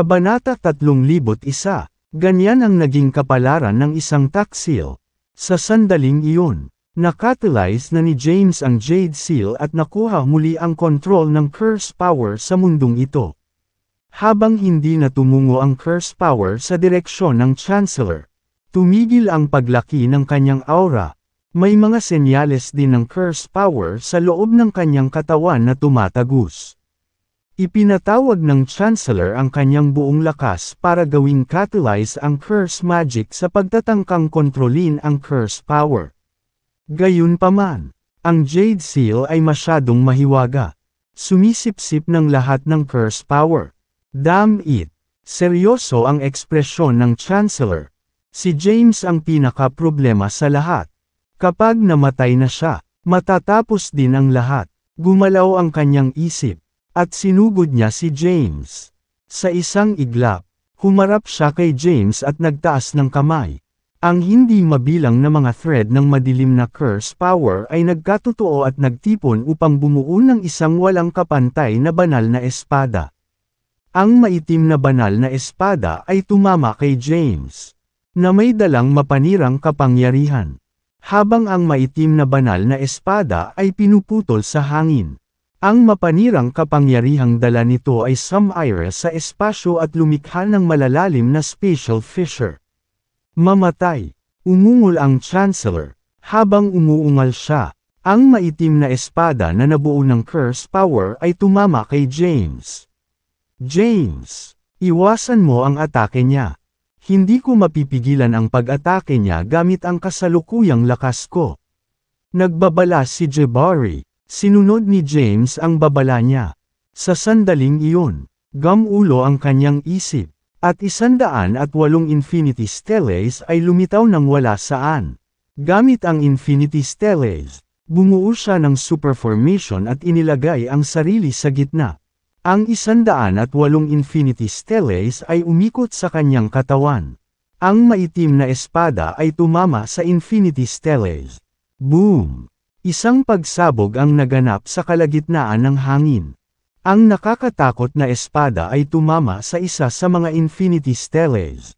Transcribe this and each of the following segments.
Kabanata 3001, ganyan ang naging kapalaran ng isang tax seal. Sa sandaling iyon, nakatalyze na ni James ang Jade Seal at nakuha muli ang kontrol ng curse power sa mundong ito. Habang hindi na tumungo ang curse power sa direksyon ng Chancellor, tumigil ang paglaki ng kanyang aura, may mga senyales din ng curse power sa loob ng kanyang katawan na tumatagos. Ipinatawag ng Chancellor ang kanyang buong lakas para gawing catalyze ang curse magic sa pagtatangkang kontrolin ang curse power. Gayunpaman, ang Jade Seal ay masyadong mahiwaga. Sumisipsip ng lahat ng curse power. Damn it! Seryoso ang ekspresyon ng Chancellor. Si James ang pinaka-problema sa lahat. Kapag namatay na siya, matatapos din ang lahat. Gumalaw ang kanyang isip at sinugod niya si James. Sa isang iglap, humarap siya kay James at nagtaas ng kamay. Ang hindi mabilang na mga thread ng madilim na curse power ay nagkatotoo at nagtipon upang bumuo ng isang walang kapantay na banal na espada. Ang maitim na banal na espada ay tumama kay James, na may dalang mapanirang kapangyarihan, habang ang maitim na banal na espada ay pinuputol sa hangin. Ang mapanirang kapangyarihang dala nito ay sumira sa espasyo at lumikha ng malalalim na spatial fissure. Mamatay. Umungol ang Chancellor. Habang umuungal siya, ang maitim na espada na nabuo ng curse power ay tumama kay James. James, iwasan mo ang atake niya. Hindi ko mapipigilan ang pag-atake niya gamit ang kasalukuyang lakas ko. Nagbabala si Jabari, Sinunod ni James ang babala niya. Sa sandaling iyon, gamulo ang kanyang isip, at isandaan at walong infinity steles ay lumitaw ng wala saan. Gamit ang infinity steles, bumuo siya ng superformation at inilagay ang sarili sa gitna. Ang isandaan at walong infinity steles ay umikot sa kanyang katawan. Ang maitim na espada ay tumama sa infinity steles. Boom! Isang pagsabog ang naganap sa kalagitnaan ng hangin. Ang nakakatakot na espada ay tumama sa isa sa mga Infinity Steles.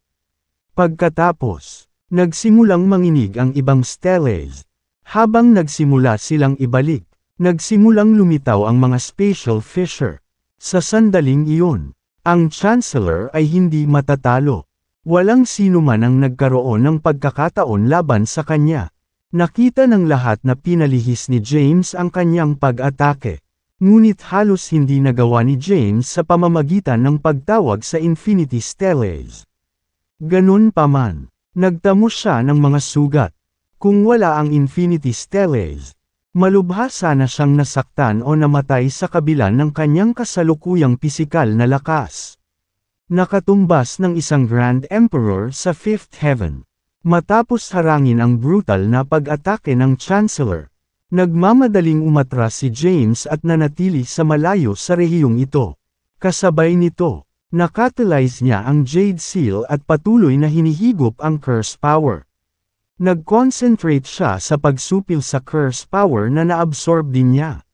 Pagkatapos, nagsimulang manginig ang ibang Steles. Habang nagsimula silang ibalik, nagsimulang lumitaw ang mga spatial fissure. Sa sandaling iyon, ang Chancellor ay hindi matatalo. Walang sino man ang nagkaroon ng pagkakataon laban sa kanya. Nakita ng lahat na pinalihis ni James ang kanyang pag-atake. Ngunit halos hindi nagawa ni James sa pamamagitan ng pagtawag sa Infinity Steles. Ganun pa man, nagtamo siya ng mga sugat. Kung wala ang Infinity Steles, malubha sana siyang nasaktan o namatay sa kabila ng kanyang kasalukuyang pisikal na lakas. Nakatumbas ng isang Grand Emperor sa Fifth Heaven. Matapos harangin ang brutal na pag-atake ng Chancellor, nagmamadaling umatras si James at nanatili sa malayo sa rehiyong ito. Kasabay nito, nakatalize niya ang Jade Seal at patuloy na hinihigop ang Curse Power. Nag-concentrate siya sa pagsupil sa Curse Power na naabsorb din niya.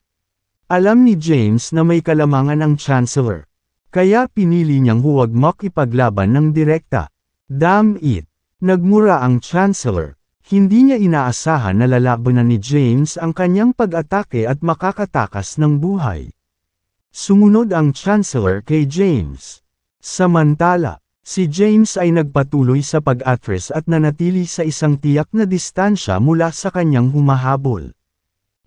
Alam ni James na may kalamangan ang Chancellor, kaya pinili niyang huwag makipaglaban ng direkta. Damn it! Nagmura ang Chancellor. Hindi niya inaasahan na lalabanan ni James ang kanyang pag-atake at makakatakas ng buhay. Sumunod ang Chancellor kay James. Samantala, si James ay nagpatuloy sa pag-atres at nanatili sa isang tiyak na distansya mula sa kanyang humahabol.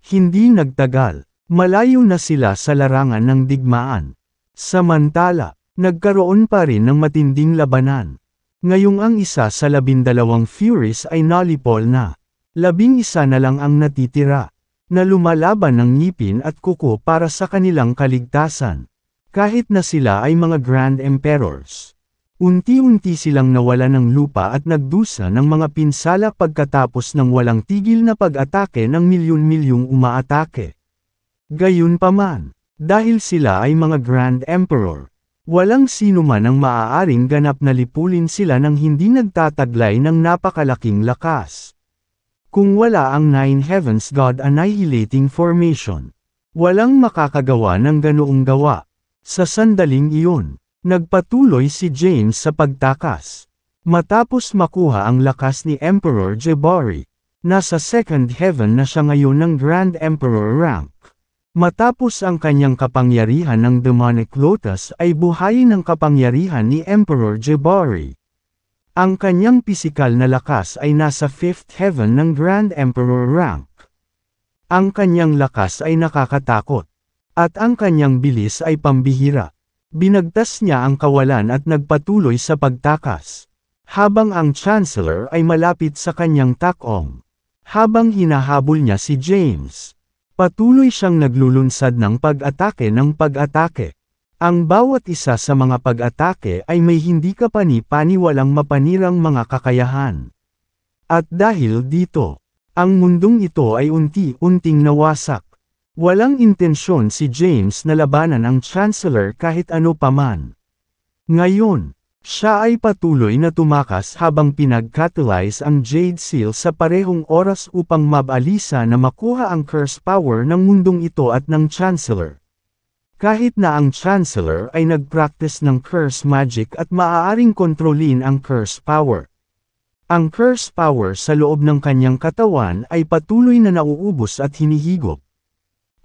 Hindi nagtagal, malayo na sila sa larangan ng digmaan. Samantala, nagkaroon pa rin ng matinding labanan. Ngayong ang isa sa labindalawang Furies ay nalipol na. Labing isa na lang ang natitira, na lumalaban ng ngipin at kuko para sa kanilang kaligtasan. Kahit na sila ay mga Grand Emperors. Unti-unti silang nawala ng lupa at nagdusa ng mga pinsala pagkatapos ng walang tigil na pag-atake ng milyon-milyong umaatake. Gayunpaman, dahil sila ay mga Grand Emperor, Walang sino man ang maaaring ganap na lipulin sila ng hindi nagtataglay ng napakalaking lakas. Kung wala ang Nine Heavens God Annihilating Formation, walang makakagawa ng ganoong gawa. Sa sandaling iyon, nagpatuloy si James sa pagtakas. Matapos makuha ang lakas ni Emperor Jebari, nasa Second Heaven na siya ngayon ng Grand Emperor rank. Matapos ang kanyang kapangyarihan ng demonic lotus ay buhayin ng kapangyarihan ni Emperor Jabari. Ang kanyang pisikal na lakas ay nasa 5th heaven ng Grand Emperor rank. Ang kanyang lakas ay nakakatakot. At ang kanyang bilis ay pambihira. Binagtas niya ang kawalan at nagpatuloy sa pagtakas. Habang ang Chancellor ay malapit sa kanyang takong. Habang hinahabol niya si James. Patuloy siyang naglulunsad ng pag-atake ng pag-atake. Ang bawat isa sa mga pag-atake ay may hindi kapani-paniwalang mapanirang mga kakayahan. At dahil dito, ang mundong ito ay unti-unting nawasak. Walang intensyon si James na labanan ang Chancellor kahit ano paman. Ngayon, siya ay patuloy na tumakas habang pinag-catalyze ang Jade Seal sa parehong oras upang mabalisa na makuha ang curse power ng mundong ito at ng Chancellor. Kahit na ang Chancellor ay nagpractice ng curse magic at maaaring kontrolin ang curse power. Ang curse power sa loob ng kanyang katawan ay patuloy na nauubos at hinihigop.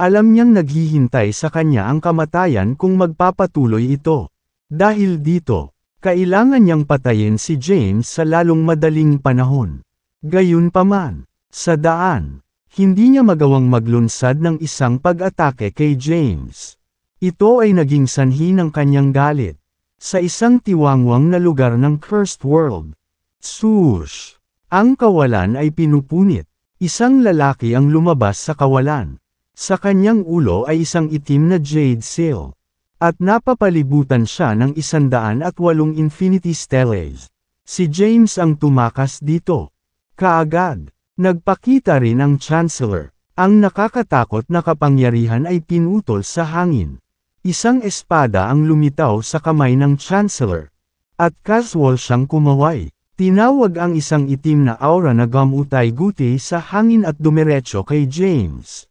Alam niyang naghihintay sa kanya ang kamatayan kung magpapatuloy ito. Dahil dito, kailangan niyang patayin si James sa lalong madaling panahon. Gayunpaman, sa daan, hindi niya magawang maglunsad ng isang pag-atake kay James. Ito ay naging sanhi ng kanyang galit. Sa isang tiwangwang na lugar ng Cursed World. Sush! Ang kawalan ay pinupunit. Isang lalaki ang lumabas sa kawalan. Sa kanyang ulo ay isang itim na jade seal. At napapalibutan siya ng isandaan at walong infinity stelae. Si James ang tumakas dito. Kaagad, nagpakita rin ang Chancellor. Ang nakakatakot na kapangyarihan ay pinutol sa hangin. Isang espada ang lumitaw sa kamay ng Chancellor. At casual siyang kumaway. Tinawag ang isang itim na aura na gamutay-guti sa hangin at dumiretso kay James.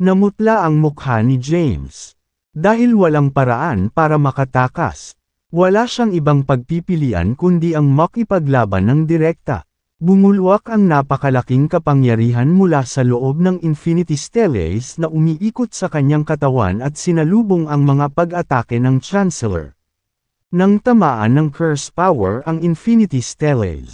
Namutla ang mukha ni James. Dahil walang paraan para makatakas. Wala siyang ibang pagpipilian kundi ang makipaglaban ng direkta. Bumulwak ang napakalaking kapangyarihan mula sa loob ng Infinity Stellae na umiikot sa kanyang katawan at sinalubong ang mga pag-atake ng Chancellor. Nang tamaan ng curse power ang Infinity Stellae,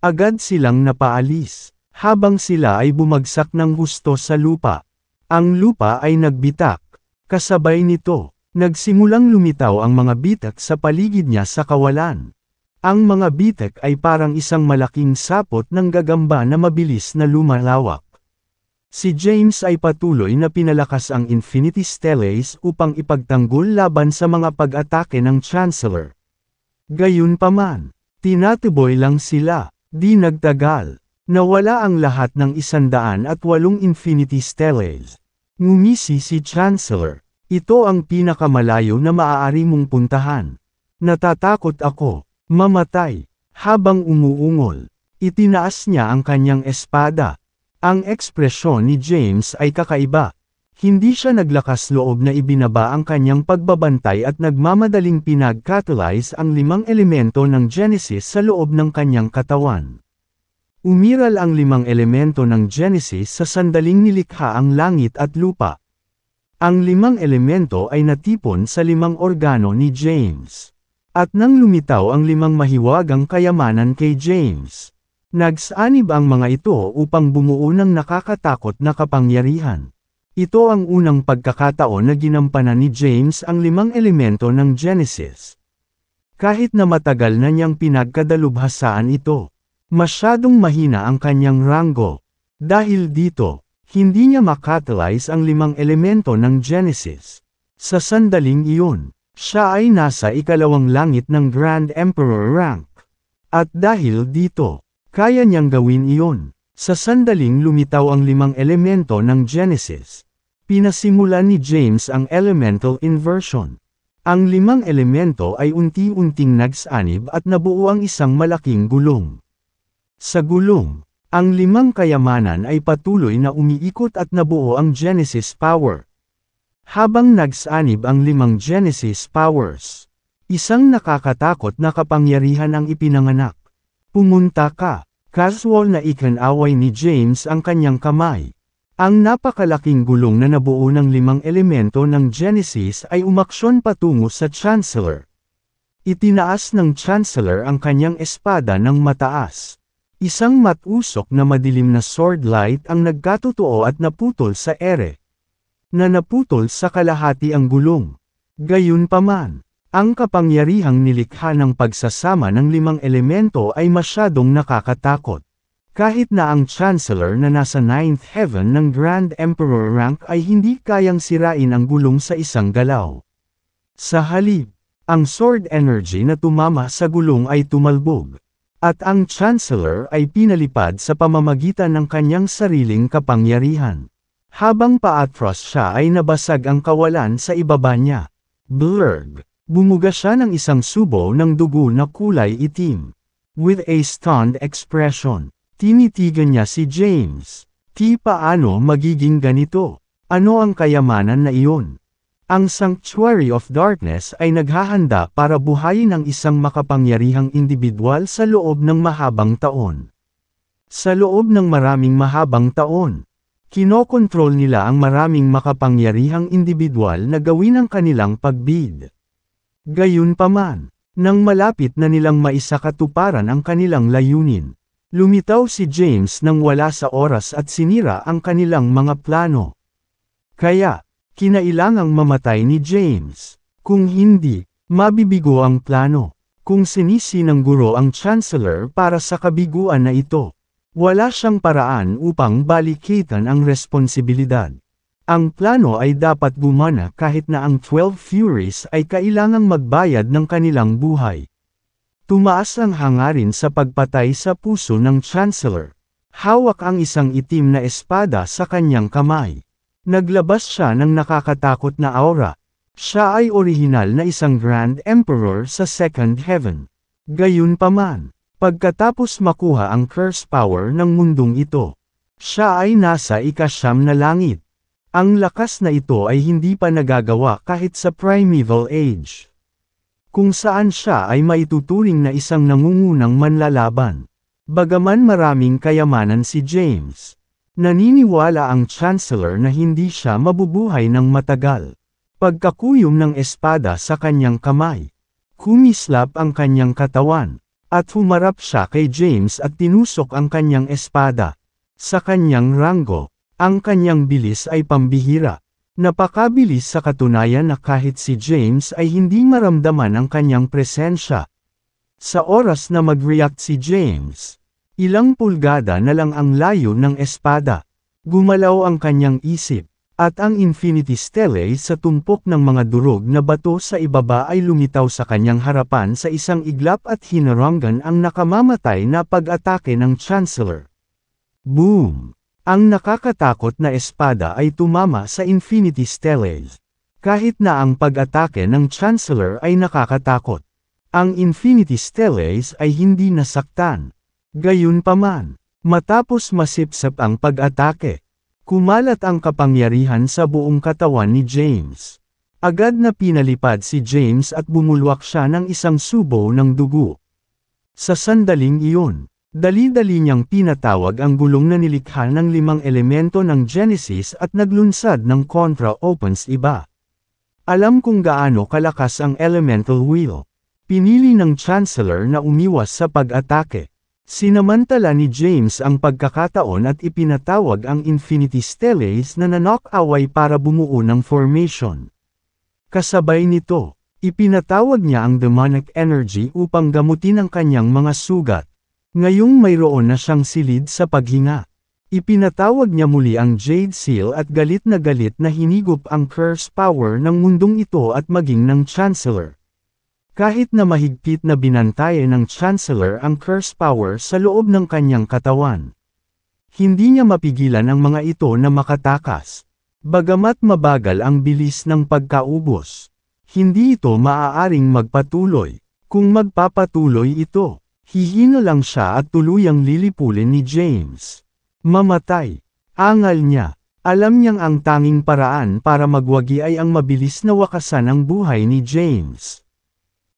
agad silang napaalis, habang sila ay bumagsak ng husto sa lupa. Ang lupa ay nagbitak, Kasabay nito, nagsimulang lumitaw ang mga bitak sa paligid niya sa kawalan. Ang mga bitak ay parang isang malaking sapot ng gagamba na mabilis na lumalawak. Si James ay patuloy na pinalakas ang Infinity Stellae upang ipagtanggol laban sa mga pag-atake ng Chancellor. Gayunpaman, tinatiboy lang sila, di nagtagal. Nawala ang lahat ng isandaan at walong Infinity Stellae. Ngumisi si Chancellor. Ito ang pinakamalayo na maaari mong puntahan. Natatakot ako. Mamatay. Habang umuungol, itinaas niya ang kanyang espada. Ang ekspresyon ni James ay kakaiba. Hindi siya naglakas loob na ibinaba ang kanyang pagbabantay at nagmamadaling pinag-catalyze ang limang elemento ng Genesis sa loob ng kanyang katawan. Umiral ang limang elemento ng Genesis sa sandaling nilikha ang langit at lupa. Ang limang elemento ay natipon sa limang organo ni James. At nang lumitaw ang limang mahiwagang kayamanan kay James, nagsanib ang mga ito upang bumuo ng nakakatakot na kapangyarihan. Ito ang unang pagkakataon na ginampanan ni James ang limang elemento ng Genesis. Kahit na matagal na niyang pinagkadalubhasaan ito. Masyadong mahina ang kanyang ranggo. Dahil dito, hindi niya makatalyze ang limang elemento ng Genesis. Sa sandaling iyon, siya ay nasa ikalawang langit ng Grand Emperor rank. At dahil dito, kaya niyang gawin iyon. Sa sandaling lumitaw ang limang elemento ng Genesis. Pinasimulan ni James ang elemental inversion. Ang limang elemento ay unti-unting nagsanib at nabuo ang isang malaking gulong. Sa gulong, ang limang kayamanan ay patuloy na umiikot at nabuo ang Genesis Power. Habang nagsanib ang limang Genesis Powers, isang nakakatakot na kapangyarihan ang ipinanganak. Pumunta ka, casual na ikanaway ni James ang kanyang kamay. Ang napakalaking gulong na nabuo ng limang elemento ng Genesis ay umaksyon patungo sa Chancellor. Itinaas ng Chancellor ang kanyang espada ng mataas. Isang matusok na madilim na sword light ang nagkatotoo at naputol sa ere. Na naputol sa kalahati ang gulong. Gayunpaman, ang kapangyarihang nilikha ng pagsasama ng limang elemento ay masyadong nakakatakot. Kahit na ang Chancellor na nasa ninth heaven ng Grand Emperor rank ay hindi kayang sirain ang gulong sa isang galaw. Sa halip, ang sword energy na tumama sa gulong ay tumalbog at ang Chancellor ay pinalipad sa pamamagitan ng kanyang sariling kapangyarihan. Habang paatros siya ay nabasag ang kawalan sa ibaba niya. Blurg. Bumuga siya ng isang subo ng dugo na kulay itim. With a stunned expression, tinitigan niya si James. Ti paano magiging ganito? Ano ang kayamanan na iyon? Ang Sanctuary of Darkness ay naghahanda para buhayin ang isang makapangyarihang individual sa loob ng mahabang taon. Sa loob ng maraming mahabang taon, kinokontrol nila ang maraming makapangyarihang individual na gawin ang kanilang pagbid. Gayunpaman, nang malapit na nilang maisakatuparan ang kanilang layunin, lumitaw si James nang wala sa oras at sinira ang kanilang mga plano. Kaya, Kinailangang mamatay ni James. Kung hindi, mabibigo ang plano. Kung sinisi ng guro ang chancellor para sa kabiguan na ito, wala siyang paraan upang balikitan ang responsibilidad. Ang plano ay dapat gumana kahit na ang 12 Furies ay kailangang magbayad ng kanilang buhay. Tumaas ang hangarin sa pagpatay sa puso ng Chancellor. Hawak ang isang itim na espada sa kanyang kamay. Naglabas siya ng nakakatakot na aura. Siya ay orihinal na isang Grand Emperor sa Second Heaven. Gayunpaman, pagkatapos makuha ang curse power ng mundong ito, siya ay nasa ikasyam na langit. Ang lakas na ito ay hindi pa nagagawa kahit sa primeval age. Kung saan siya ay maituturing na isang nangungunang manlalaban. Bagaman maraming kayamanan si James, Naniniwala ang Chancellor na hindi siya mabubuhay ng matagal. Pagkakuyom ng espada sa kanyang kamay. Kumislap ang kanyang katawan. At humarap siya kay James at tinusok ang kanyang espada. Sa kanyang ranggo, ang kanyang bilis ay pambihira. Napakabilis sa katunayan na kahit si James ay hindi maramdaman ang kanyang presensya. Sa oras na mag-react si James, Ilang pulgada na lang ang layo ng espada. Gumalaw ang kanyang isip, at ang Infinity Stele sa tumpok ng mga durog na bato sa ibaba ay lumitaw sa kanyang harapan sa isang iglap at hinaranggan ang nakamamatay na pag-atake ng Chancellor. Boom! Ang nakakatakot na espada ay tumama sa Infinity Stele. Kahit na ang pag-atake ng Chancellor ay nakakatakot, ang Infinity Steles ay hindi nasaktan. Gayunpaman, matapos masipsap ang pag-atake, kumalat ang kapangyarihan sa buong katawan ni James. Agad na pinalipad si James at bumulwak siya ng isang subo ng dugo. Sa sandaling iyon, dali-dali niyang pinatawag ang gulong na nilikha ng limang elemento ng Genesis at naglunsad ng Contra Opens iba. Alam kung gaano kalakas ang elemental will. Pinili ng Chancellor na umiwas sa pag-atake. Sinamantala ni James ang pagkakataon at ipinatawag ang Infinity Steles na away para bumuo ng formation. Kasabay nito, ipinatawag niya ang demonic energy upang gamutin ang kanyang mga sugat. Ngayong mayroon na siyang silid sa paghinga. Ipinatawag niya muli ang Jade Seal at galit na galit na hinigop ang curse power ng mundong ito at maging ng Chancellor. Kahit na mahigpit na binantayan ng Chancellor ang curse power sa loob ng kanyang katawan. Hindi niya mapigilan ang mga ito na makatakas. Bagamat mabagal ang bilis ng pagkaubos, hindi ito maaaring magpatuloy. Kung magpapatuloy ito, hihina lang siya at tuluyang lilipulin ni James. Mamatay. Angal niya. Alam niyang ang tanging paraan para magwagi ay ang mabilis na wakasan ang buhay ni James.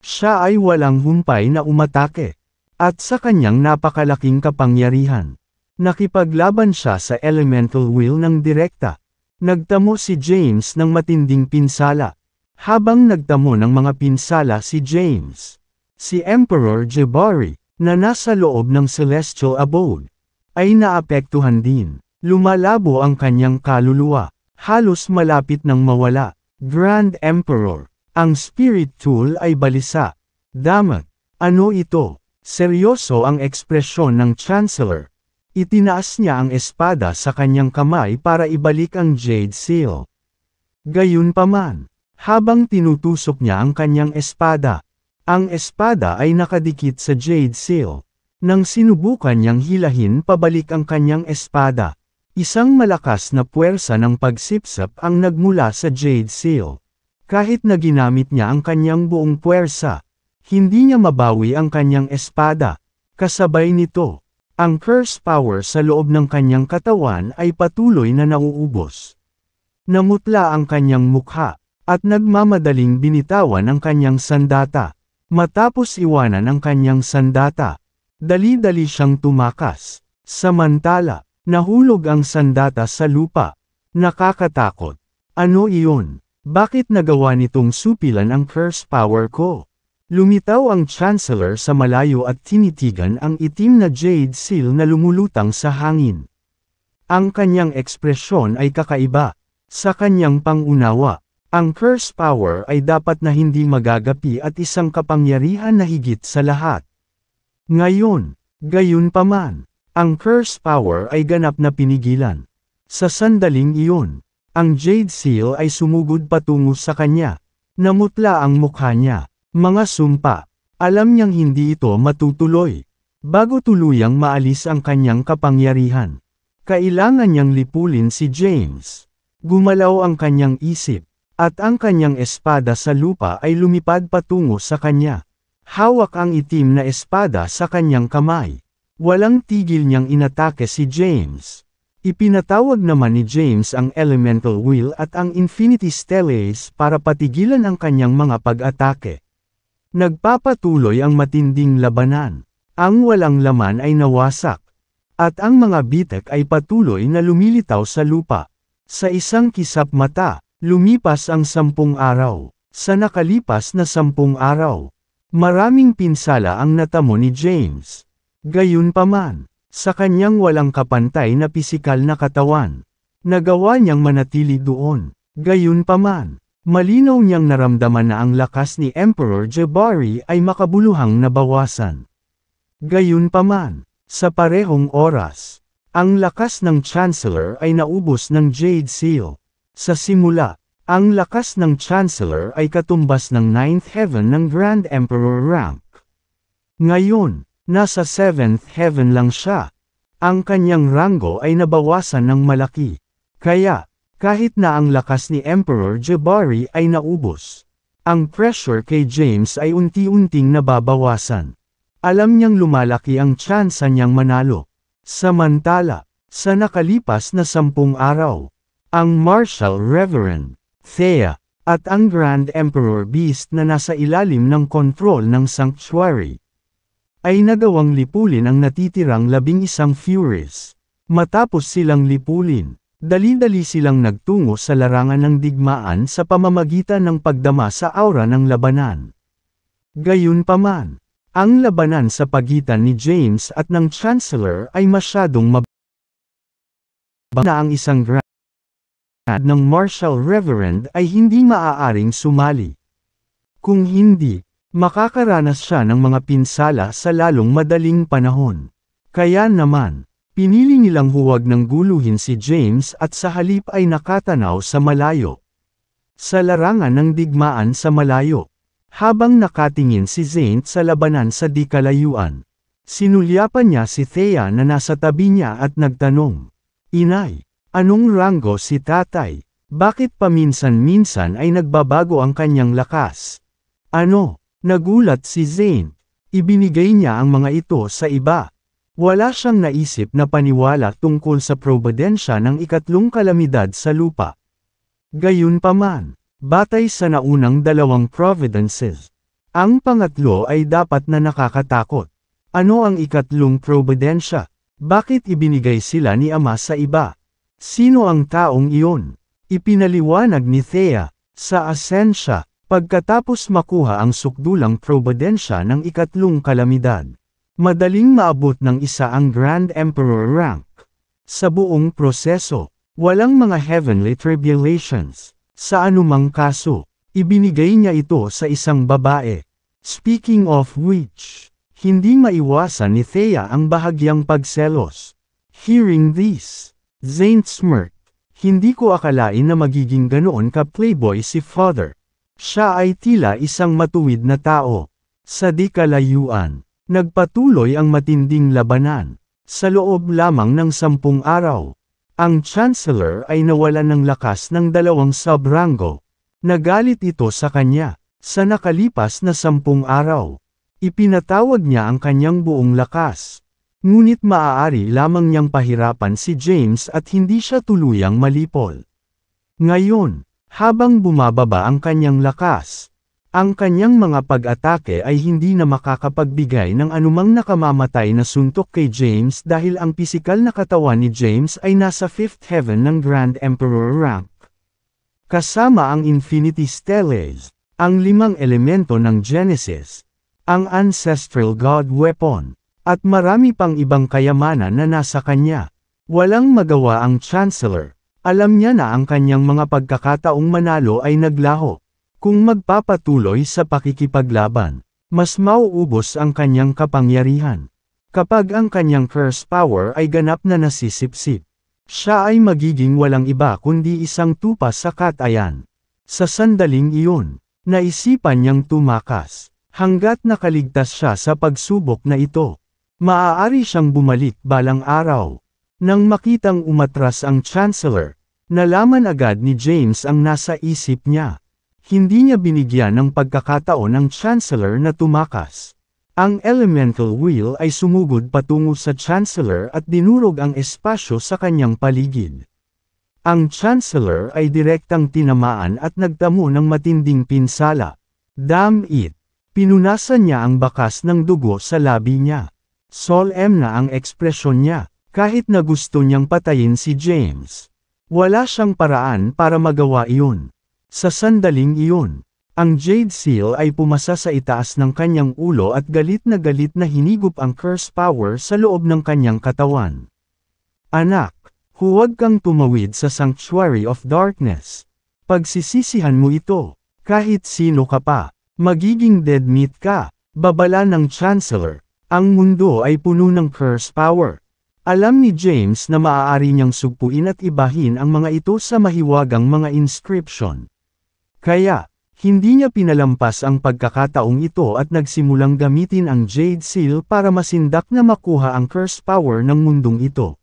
Siya ay walang humpay na umatake. At sa kanyang napakalaking kapangyarihan, nakipaglaban siya sa elemental will ng direkta. Nagtamo si James ng matinding pinsala. Habang nagtamo ng mga pinsala si James, si Emperor Jabari, na nasa loob ng Celestial Abode, ay naapektuhan din. Lumalabo ang kanyang kaluluwa, halos malapit ng mawala. Grand Emperor, ang spirit tool ay balisa. Damat. Ano ito? Seryoso ang ekspresyon ng Chancellor. Itinaas niya ang espada sa kanyang kamay para ibalik ang jade seal. Gayunpaman, habang tinutusok niya ang kanyang espada, ang espada ay nakadikit sa jade seal. Nang sinubukan niyang hilahin pabalik ang kanyang espada, isang malakas na puwersa ng pagsipsap ang nagmula sa jade seal. Kahit na ginamit niya ang kanyang buong puwersa, hindi niya mabawi ang kanyang espada. Kasabay nito, ang curse power sa loob ng kanyang katawan ay patuloy na nauubos. Namutla ang kanyang mukha, at nagmamadaling binitawan ang kanyang sandata. Matapos iwanan ang kanyang sandata, dali-dali siyang tumakas. Samantala, nahulog ang sandata sa lupa. Nakakatakot. Ano iyon? Bakit nagawa nitong supilan ang curse power ko? Lumitaw ang Chancellor sa malayo at tinitigan ang itim na jade seal na lumulutang sa hangin. Ang kanyang ekspresyon ay kakaiba. Sa kanyang pangunawa, ang curse power ay dapat na hindi magagapi at isang kapangyarihan na higit sa lahat. Ngayon, gayon paman, ang curse power ay ganap na pinigilan. Sa sandaling iyon, ang Jade Seal ay sumugod patungo sa kanya. Namutla ang mukha niya. Mga sumpa. Alam niyang hindi ito matutuloy. Bago tuluyang maalis ang kanyang kapangyarihan. Kailangan niyang lipulin si James. Gumalaw ang kanyang isip. At ang kanyang espada sa lupa ay lumipad patungo sa kanya. Hawak ang itim na espada sa kanyang kamay. Walang tigil niyang inatake si James. Ipinatawag naman ni James ang Elemental Will at ang Infinity Stellae para patigilan ang kanyang mga pag-atake. Nagpapatuloy ang matinding labanan. Ang walang laman ay nawasak. At ang mga bitek ay patuloy na lumilitaw sa lupa. Sa isang kisap mata, lumipas ang sampung araw. Sa nakalipas na sampung araw, maraming pinsala ang natamo ni James. Gayunpaman, sa kanyang walang kapantay na pisikal na katawan, nagawa niyang manatili doon. Gayunpaman, malinaw niyang naramdaman na ang lakas ni Emperor Jabari ay makabuluhang nabawasan. Gayunpaman, sa parehong oras, ang lakas ng Chancellor ay naubos ng Jade Seal. Sa simula, ang lakas ng Chancellor ay katumbas ng Ninth Heaven ng Grand Emperor rank. Ngayon, Nasa seventh heaven lang siya. Ang kanyang rango ay nabawasan ng malaki. Kaya, kahit na ang lakas ni Emperor Jabari ay naubos, ang pressure kay James ay unti-unting nababawasan. Alam niyang lumalaki ang tsansa niyang manalo. Samantala, sa nakalipas na sampung araw, ang Marshal Reverend, Thea, at ang Grand Emperor Beast na nasa ilalim ng kontrol ng sanctuary, ay nagawang lipulin ang natitirang labing isang Furies. Matapos silang lipulin, dali-dali silang nagtungo sa larangan ng digmaan sa pamamagitan ng pagdama sa aura ng labanan. Gayunpaman, ang labanan sa pagitan ni James at ng Chancellor ay masyadong mab na ang isang grad ng Marshall Reverend ay hindi maaaring sumali. Kung hindi, Makakaranas siya ng mga pinsala sa lalong madaling panahon. Kaya naman, pinili nilang huwag ng guluhin si James at sa halip ay nakatanaw sa malayo. Sa larangan ng digmaan sa malayo. Habang nakatingin si Zaint sa labanan sa dikalayuan, sinulyapan niya si Thea na nasa tabi niya at nagtanong, Inay, anong ranggo si tatay? Bakit paminsan-minsan ay nagbabago ang kanyang lakas? Ano? Nagulat si Zane. Ibinigay niya ang mga ito sa iba. Wala siyang naisip na paniwala tungkol sa probadensya ng ikatlong kalamidad sa lupa. Gayunpaman, batay sa naunang dalawang providences, ang pangatlo ay dapat na nakakatakot. Ano ang ikatlong probadensya? Bakit ibinigay sila ni Ama sa iba? Sino ang taong iyon? Ipinaliwanag ni Thea, sa asensya, Pagkatapos makuha ang sukdulang probadensya ng ikatlong kalamidad, madaling maabot ng isa ang Grand Emperor rank. Sa buong proseso, walang mga heavenly tribulations. Sa anumang kaso, ibinigay niya ito sa isang babae. Speaking of which, hindi maiwasan ni Thea ang bahagyang pagselos. Hearing this, Zaint smirked. Hindi ko akalain na magiging ganoon ka playboy si father. Siya ay tila isang matuwid na tao. Sa di kalayuan, nagpatuloy ang matinding labanan. Sa loob lamang ng sampung araw, ang Chancellor ay nawalan ng lakas ng dalawang sabrango. Nagalit ito sa kanya. Sa nakalipas na sampung araw, ipinatawag niya ang kanyang buong lakas. Ngunit maaari lamang niyang pahirapan si James at hindi siya tuluyang malipol. Ngayon, habang bumababa ang kanyang lakas, ang kanyang mga pag-atake ay hindi na makakapagbigay ng anumang nakamamatay na suntok kay James dahil ang pisikal na katawan ni James ay nasa 5th heaven ng Grand Emperor rank. Kasama ang Infinity Steles, ang limang elemento ng Genesis, ang Ancestral God Weapon, at marami pang ibang kayamanan na nasa kanya. Walang magawa ang Chancellor, alam niya na ang kanyang mga pagkakataong manalo ay naglaho. Kung magpapatuloy sa pakikipaglaban, mas mauubos ang kanyang kapangyarihan. Kapag ang kanyang curse power ay ganap na nasisipsip, siya ay magiging walang iba kundi isang tupa sa katayan. Sa sandaling iyon, naisipan niyang tumakas, hanggat nakaligtas siya sa pagsubok na ito. Maaari siyang bumalik balang araw. Nang makitang umatras ang Chancellor, Nalaman agad ni James ang nasa isip niya. Hindi niya binigyan ng pagkakataon ang Chancellor na tumakas. Ang elemental wheel ay sumugod patungo sa Chancellor at dinurog ang espasyo sa kanyang paligid. Ang Chancellor ay direktang tinamaan at nagtamo ng matinding pinsala. Damn it! Pinunasan niya ang bakas ng dugo sa labi niya. Sol M na ang ekspresyon niya, kahit na gusto niyang patayin si James. Wala siyang paraan para magawa iyon. Sa sandaling iyon, ang Jade Seal ay pumasa sa itaas ng kanyang ulo at galit na galit na hinigop ang curse power sa loob ng kanyang katawan. Anak, huwag kang tumawid sa Sanctuary of Darkness. Pagsisisihan mo ito, kahit sino ka pa, magiging dead meat ka, babala ng Chancellor. Ang mundo ay puno ng curse power. Alam ni James na maaari niyang sugpuin at ibahin ang mga ito sa mahiwagang mga inscription. Kaya, hindi niya pinalampas ang pagkakataong ito at nagsimulang gamitin ang Jade Seal para masindak na makuha ang curse power ng mundong ito.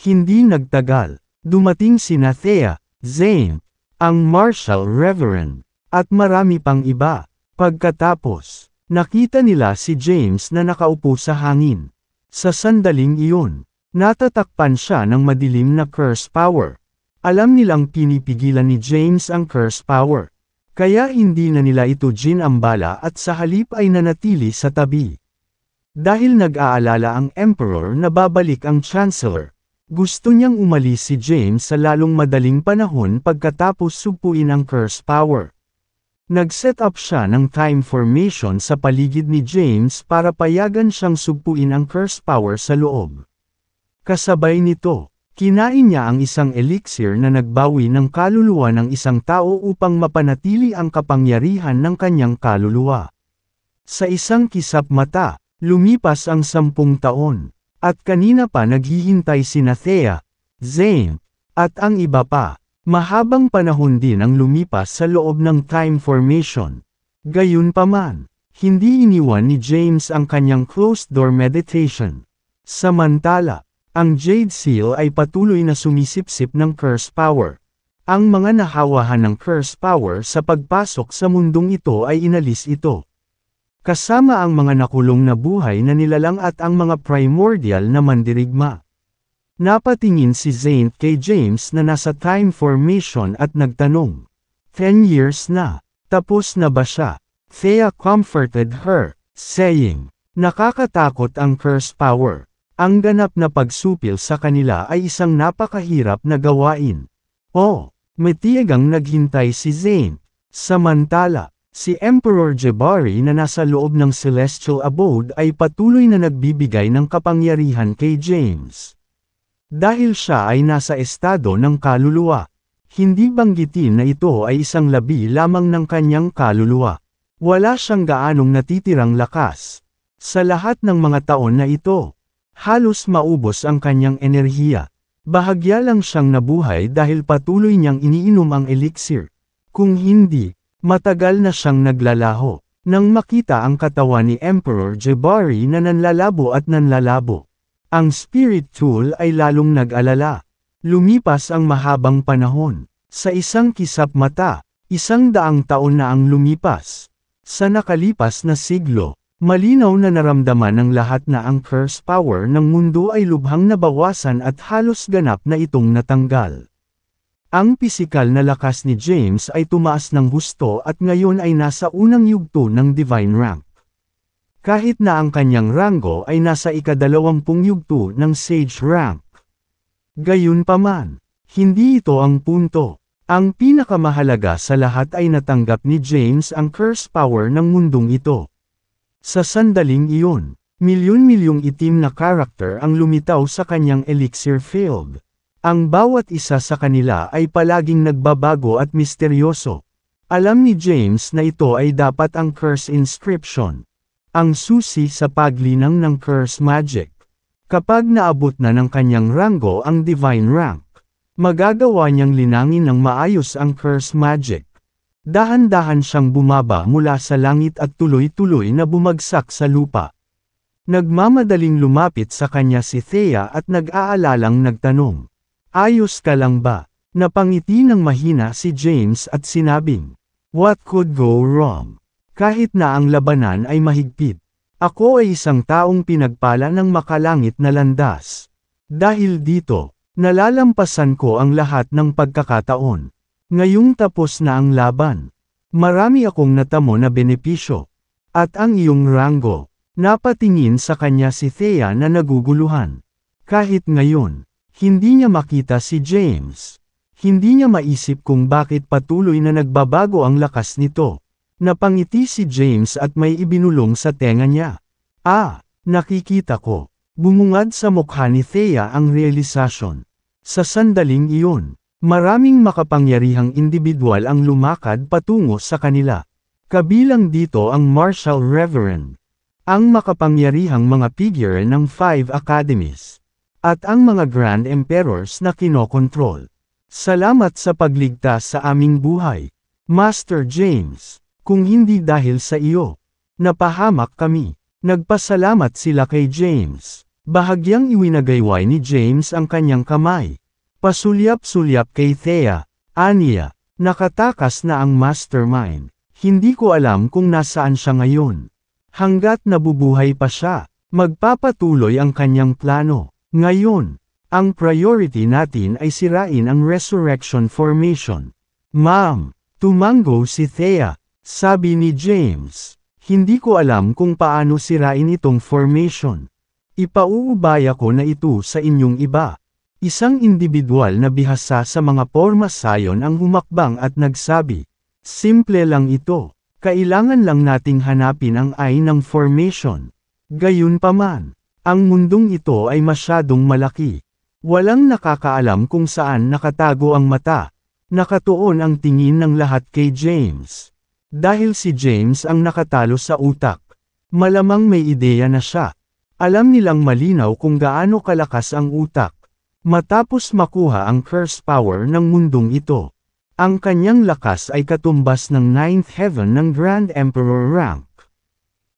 Hindi nagtagal, dumating sina Thea, Zane, ang Marshall Reverend, at marami pang iba. Pagkatapos, nakita nila si James na nakaupo sa hangin. Sa sandaling iyon, natatakpan siya ng madilim na curse power. Alam nilang pinipigilan ni James ang curse power. Kaya hindi na nila ito ginambala at sa halip ay nanatili sa tabi. Dahil nag-aalala ang Emperor na babalik ang Chancellor, gusto niyang umalis si James sa lalong madaling panahon pagkatapos supuin ang curse power. Nag-set up siya ng time formation sa paligid ni James para payagan siyang sugpuin ang curse power sa loob. Kasabay nito, kinain niya ang isang elixir na nagbawi ng kaluluwa ng isang tao upang mapanatili ang kapangyarihan ng kanyang kaluluwa. Sa isang kisap mata, lumipas ang sampung taon, at kanina pa naghihintay si Nathea, Zane, at ang iba pa. Mahabang panahon din ang lumipas sa loob ng time formation. Gayunpaman, hindi iniwan ni James ang kanyang closed-door meditation. Samantala, ang Jade Seal ay patuloy na sumisipsip ng curse power. Ang mga nahawahan ng curse power sa pagpasok sa mundong ito ay inalis ito. Kasama ang mga nakulong na buhay na nilalang at ang mga primordial na mandirigma. Napatingin si Zane kay James na nasa time formation at nagtanong. 10 years na. Tapos na ba siya? Thea comforted her, saying, Nakakatakot ang curse power. Ang ganap na pagsupil sa kanila ay isang napakahirap na gawain. Oh, matiyagang naghintay si Zane. Samantala, si Emperor Jabari na nasa loob ng Celestial Abode ay patuloy na nagbibigay ng kapangyarihan kay James. Dahil siya ay nasa estado ng kaluluwa. Hindi banggitin na ito ay isang labi lamang ng kanyang kaluluwa. Wala siyang gaanong natitirang lakas. Sa lahat ng mga taon na ito, halos maubos ang kanyang enerhiya. Bahagya lang siyang nabuhay dahil patuloy niyang iniinom ang elixir. Kung hindi, matagal na siyang naglalaho, nang makita ang katawan ni Emperor Jabari na nanlalabo at nanlalabo. Ang spirit tool ay lalong nag-alala. Lumipas ang mahabang panahon. Sa isang kisap mata, isang daang taon na ang lumipas. Sa nakalipas na siglo, malinaw na naramdaman ng lahat na ang curse power ng mundo ay lubhang nabawasan at halos ganap na itong natanggal. Ang pisikal na lakas ni James ay tumaas ng husto at ngayon ay nasa unang yugto ng divine rank. Kahit na ang kanyang ranggo ay nasa ikadalawampung yugto ng Sage rank. Gayunpaman, hindi ito ang punto. Ang pinakamahalaga sa lahat ay natanggap ni James ang curse power ng mundong ito. Sa sandaling iyon, milyon-milyong itim na karakter ang lumitaw sa kanyang elixir field. Ang bawat isa sa kanila ay palaging nagbabago at misteryoso. Alam ni James na ito ay dapat ang curse inscription. Ang susi sa paglinang ng Curse Magic. Kapag naabot na ng kanyang ranggo ang Divine Rank, magagawa niyang linangin ng maayos ang Curse Magic. Dahan-dahan siyang bumaba mula sa langit at tuloy-tuloy na bumagsak sa lupa. Nagmamadaling lumapit sa kanya si Thea at nag-aalalang nagtanong. Ayos ka lang ba? Napangiti ng mahina si James at sinabing, What could go wrong? Kahit na ang labanan ay mahigpit. Ako ay isang taong pinagpala ng makalangit na landas. Dahil dito, nalalampasan ko ang lahat ng pagkakataon. Ngayong tapos na ang laban. Marami akong natamo na benepisyo. At ang iyong ranggo, napatingin sa kanya si Thea na naguguluhan. Kahit ngayon, hindi niya makita si James. Hindi niya maisip kung bakit patuloy na nagbabago ang lakas nito. Napangiti si James at may ibinulong sa tenga niya. Ah, nakikita ko. Bumungad sa mukha ni Thea ang realisasyon. Sa sandaling iyon, maraming makapangyarihang individual ang lumakad patungo sa kanila. Kabilang dito ang Marshall Reverend, ang makapangyarihang mga figure ng Five Academies, at ang mga Grand Emperors na kinokontrol. Salamat sa pagligtas sa aming buhay, Master James kung hindi dahil sa iyo. Napahamak kami. Nagpasalamat sila kay James. Bahagyang iwinagayway ni James ang kanyang kamay. Pasulyap-sulyap kay Thea, Anya, nakatakas na ang mastermind. Hindi ko alam kung nasaan siya ngayon. Hanggat nabubuhay pa siya, magpapatuloy ang kanyang plano. Ngayon, ang priority natin ay sirain ang Resurrection Formation. Ma'am, tumango si Thea. Sabi ni James, hindi ko alam kung paano sirain itong formation. Ipauubaya ko na ito sa inyong iba. Isang individual na bihasa sa mga porma sayon ang humakbang at nagsabi, Simple lang ito, kailangan lang nating hanapin ang eye ng formation. Gayunpaman, ang mundong ito ay masyadong malaki. Walang nakakaalam kung saan nakatago ang mata. Nakatuon ang tingin ng lahat kay James. Dahil si James ang nakatalo sa utak. Malamang may ideya na siya. Alam nilang malinaw kung gaano kalakas ang utak. Matapos makuha ang curse power ng mundong ito. Ang kanyang lakas ay katumbas ng ninth heaven ng Grand Emperor rank.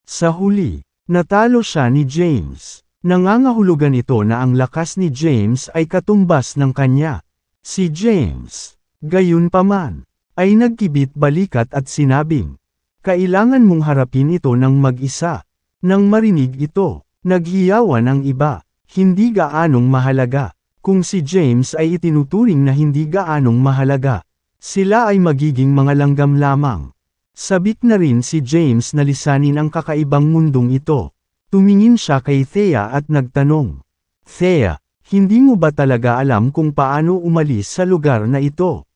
Sa huli, natalo siya ni James. Nangangahulugan ito na ang lakas ni James ay katumbas ng kanya. Si James, gayunpaman, ay nagkibit balikat at sinabing, Kailangan mong harapin ito ng mag-isa. Nang marinig ito, naghiyawan ang iba, hindi gaanong mahalaga. Kung si James ay itinuturing na hindi gaanong mahalaga, sila ay magiging mga langgam lamang. Sabik na rin si James na lisanin ang kakaibang mundong ito. Tumingin siya kay Thea at nagtanong, Thea, hindi mo ba talaga alam kung paano umalis sa lugar na ito?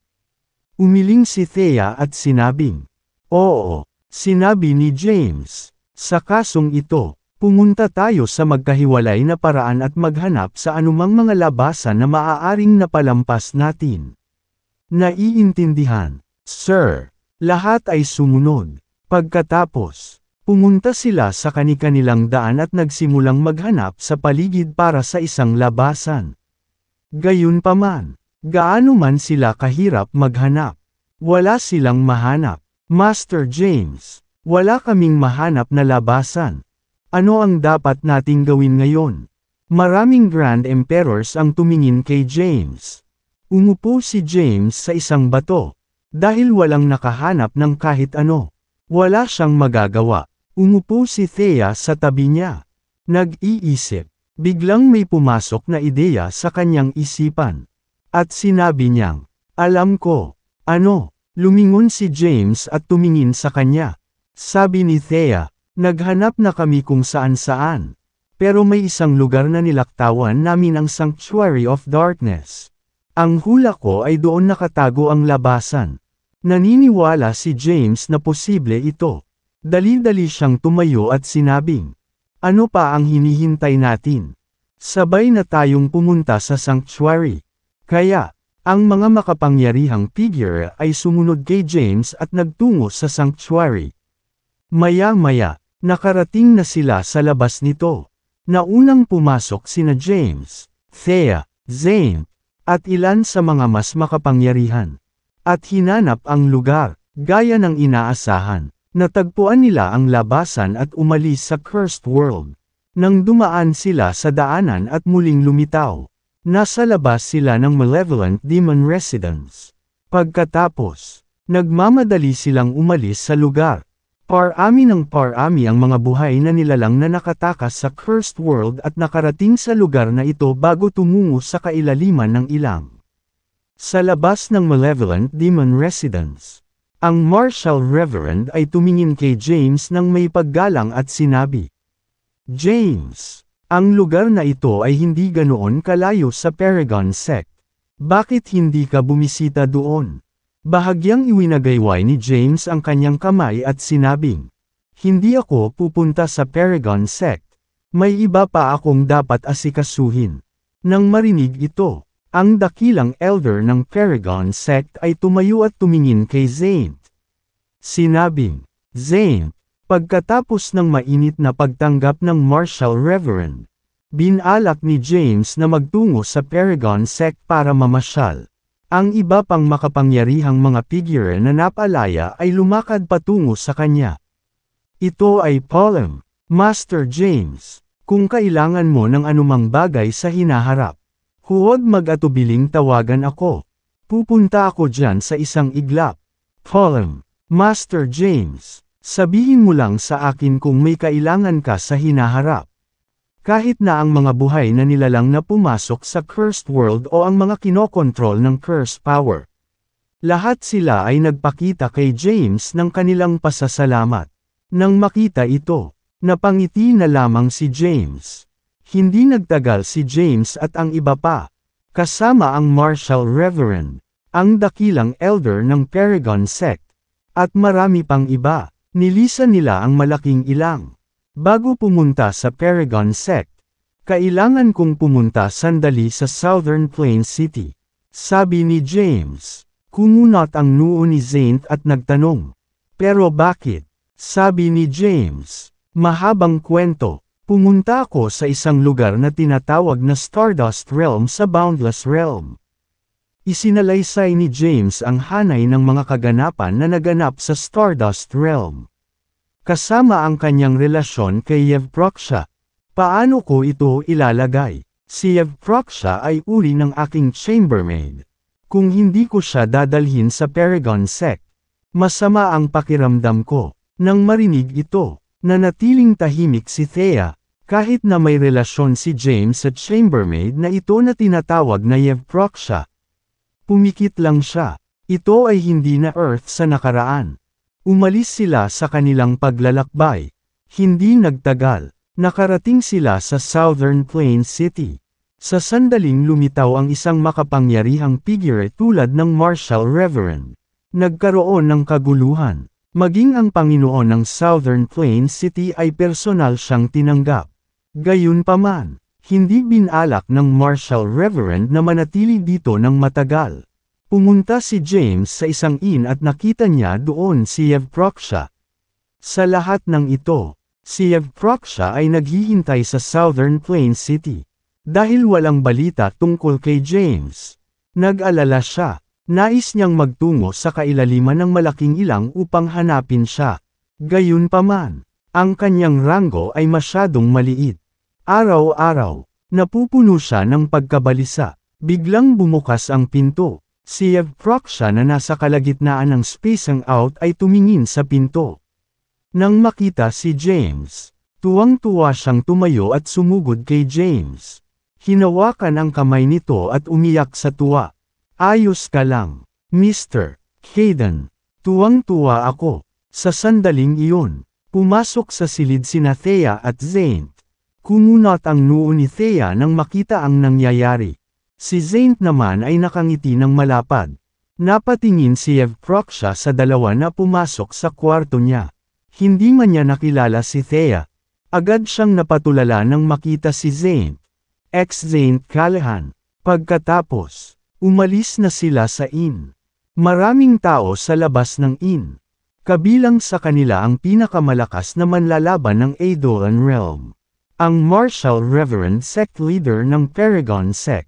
Umiling si Thea at sinabing, Oo, sinabi ni James. Sa kasong ito, pumunta tayo sa magkahiwalay na paraan at maghanap sa anumang mga labasan na maaaring napalampas natin. Naiintindihan, Sir, lahat ay sumunod. Pagkatapos, pumunta sila sa kani-kanilang daan at nagsimulang maghanap sa paligid para sa isang labasan. Gayunpaman, Gaano man sila kahirap maghanap. Wala silang mahanap. Master James, wala kaming mahanap na labasan. Ano ang dapat nating gawin ngayon? Maraming Grand Emperors ang tumingin kay James. Umupo si James sa isang bato. Dahil walang nakahanap ng kahit ano. Wala siyang magagawa. Umupo si Thea sa tabi niya. Nag-iisip. Biglang may pumasok na ideya sa kanyang isipan. At sinabi niyang, alam ko, ano, lumingon si James at tumingin sa kanya. Sabi ni Thea, naghanap na kami kung saan saan. Pero may isang lugar na nilaktawan namin ang Sanctuary of Darkness. Ang hula ko ay doon nakatago ang labasan. Naniniwala si James na posible ito. Dali-dali siyang tumayo at sinabing, Ano pa ang hinihintay natin? Sabay na tayong pumunta sa sanctuary. Kaya, ang mga makapangyarihang figure ay sumunod kay James at nagtungo sa sanctuary. Maya-maya, nakarating na sila sa labas nito. Naunang pumasok sina James, Thea, Zane, at ilan sa mga mas makapangyarihan. At hinanap ang lugar, gaya ng inaasahan. Natagpuan nila ang labasan at umalis sa cursed world. Nang dumaan sila sa daanan at muling lumitaw. Nasa labas sila ng Malevolent Demon Residence. Pagkatapos, nagmamadali silang umalis sa lugar. Parami ng parami ang mga buhay na nilalang na nakatakas sa Cursed World at nakarating sa lugar na ito bago tumungo sa kailaliman ng ilang. Sa labas ng Malevolent Demon Residence, ang Marshall Reverend ay tumingin kay James nang may paggalang at sinabi, James, ang lugar na ito ay hindi ganoon kalayo sa Paragon sect. Bakit hindi ka bumisita doon? Bahagyang iwinagayway ni James ang kanyang kamay at sinabing, Hindi ako pupunta sa Paragon sect. May iba pa akong dapat asikasuhin. Nang marinig ito, ang dakilang elder ng Paragon sect ay tumayo at tumingin kay Zaint. Sinabing, Zaint, Pagkatapos ng mainit na pagtanggap ng Marshall Reverend, binalak ni James na magtungo sa Paragon Sect para mamasyal. Ang iba pang makapangyarihang mga figure na napalaya ay lumakad patungo sa kanya. Ito ay Pollum, Master James, kung kailangan mo ng anumang bagay sa hinaharap. Huwag mag-atubiling tawagan ako. Pupunta ako dyan sa isang iglap. Pollum, Master James, Sabihin mo lang sa akin kung may kailangan ka sa hinaharap. Kahit na ang mga buhay na nilalang na pumasok sa cursed world o ang mga kinokontrol ng cursed power. Lahat sila ay nagpakita kay James ng kanilang pasasalamat. Nang makita ito, napangiti na lamang si James. Hindi nagtagal si James at ang iba pa, kasama ang Marshall Reverend, ang dakilang elder ng Paragon Sect, at marami pang iba. Nilisan nila ang malaking ilang. Bago pumunta sa Paragon sect, kailangan kong pumunta sandali sa Southern Plain City. Sabi ni James, kumunot ang noo ni Zaint at nagtanong. Pero bakit? Sabi ni James, mahabang kwento, pumunta ako sa isang lugar na tinatawag na Stardust Realm sa Boundless Realm. Isinalaysay ni James ang hanay ng mga kaganapan na naganap sa Stardust Realm. Kasama ang kanyang relasyon kay Yevproxia. Paano ko ito ilalagay? Si Yevproxia ay uri ng aking chambermaid. Kung hindi ko siya dadalhin sa Paragon Sect, masama ang pakiramdam ko. Nang marinig ito, nanatiling tahimik si Thea, kahit na may relasyon si James sa chambermaid na ito na tinatawag na Yevproxia, Pumikit lang siya. Ito ay hindi na Earth sa nakaraan. Umalis sila sa kanilang paglalakbay. Hindi nagtagal. Nakarating sila sa Southern Plains City. Sa sandaling lumitaw ang isang makapangyarihang figure tulad ng Marshall Reverend. Nagkaroon ng kaguluhan. Maging ang Panginoon ng Southern Plains City ay personal siyang tinanggap. Gayunpaman, hindi binalak ng Marshall Reverend na manatili dito ng matagal. Pumunta si James sa isang inn at nakita niya doon si Yevproksha. Sa lahat ng ito, si Yevproksha ay naghihintay sa Southern Plains City. Dahil walang balita tungkol kay James, nag-alala siya. Nais niyang magtungo sa kailaliman ng malaking ilang upang hanapin siya. Gayunpaman, ang kanyang ranggo ay masyadong maliit. Araw-araw, napupuno siya ng pagkabalisa. Biglang bumukas ang pinto. Si Evproxia na nasa kalagitnaan ng space ang out ay tumingin sa pinto. Nang makita si James, tuwang-tuwa siyang tumayo at sumugod kay James. Hinawakan ang kamay nito at umiyak sa tuwa. Ayos ka lang, Mr. Hayden. Tuwang-tuwa ako. Sa sandaling iyon, pumasok sa silid si Nathea at Zane. Kumunot ang noo ni Thea nang makita ang nangyayari. Si Zaint naman ay nakangiti ng malapad. Napatingin si Evproxia sa dalawa na pumasok sa kwarto niya. Hindi man niya nakilala si Thea. Agad siyang napatulala nang makita si Zaint. Ex-Zaint Callahan. Pagkatapos, umalis na sila sa inn. Maraming tao sa labas ng inn. Kabilang sa kanila ang pinakamalakas na manlalaban ng Aedoran Realm ang Marshal Reverend Sect Leader ng Paragon Sect,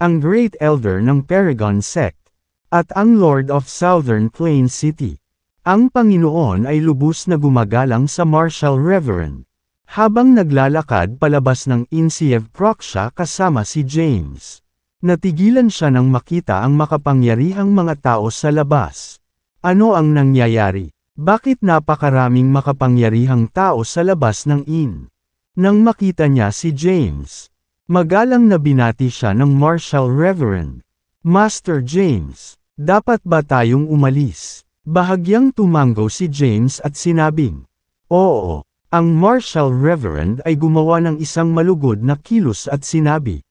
ang Great Elder ng Paragon Sect, at ang Lord of Southern Plain City. Ang Panginoon ay lubos na gumagalang sa Marshal Reverend, habang naglalakad palabas ng Insiev Proxia kasama si James. Natigilan siya nang makita ang makapangyarihang mga tao sa labas. Ano ang nangyayari? Bakit napakaraming makapangyarihang tao sa labas ng inn? Nang makita niya si James, magalang na binati siya ng Marshal Reverend. Master James, dapat ba tayong umalis? Bahagyang tumanggaw si James at sinabing, Oo, ang Marshal Reverend ay gumawa ng isang malugod na kilos at sinabi,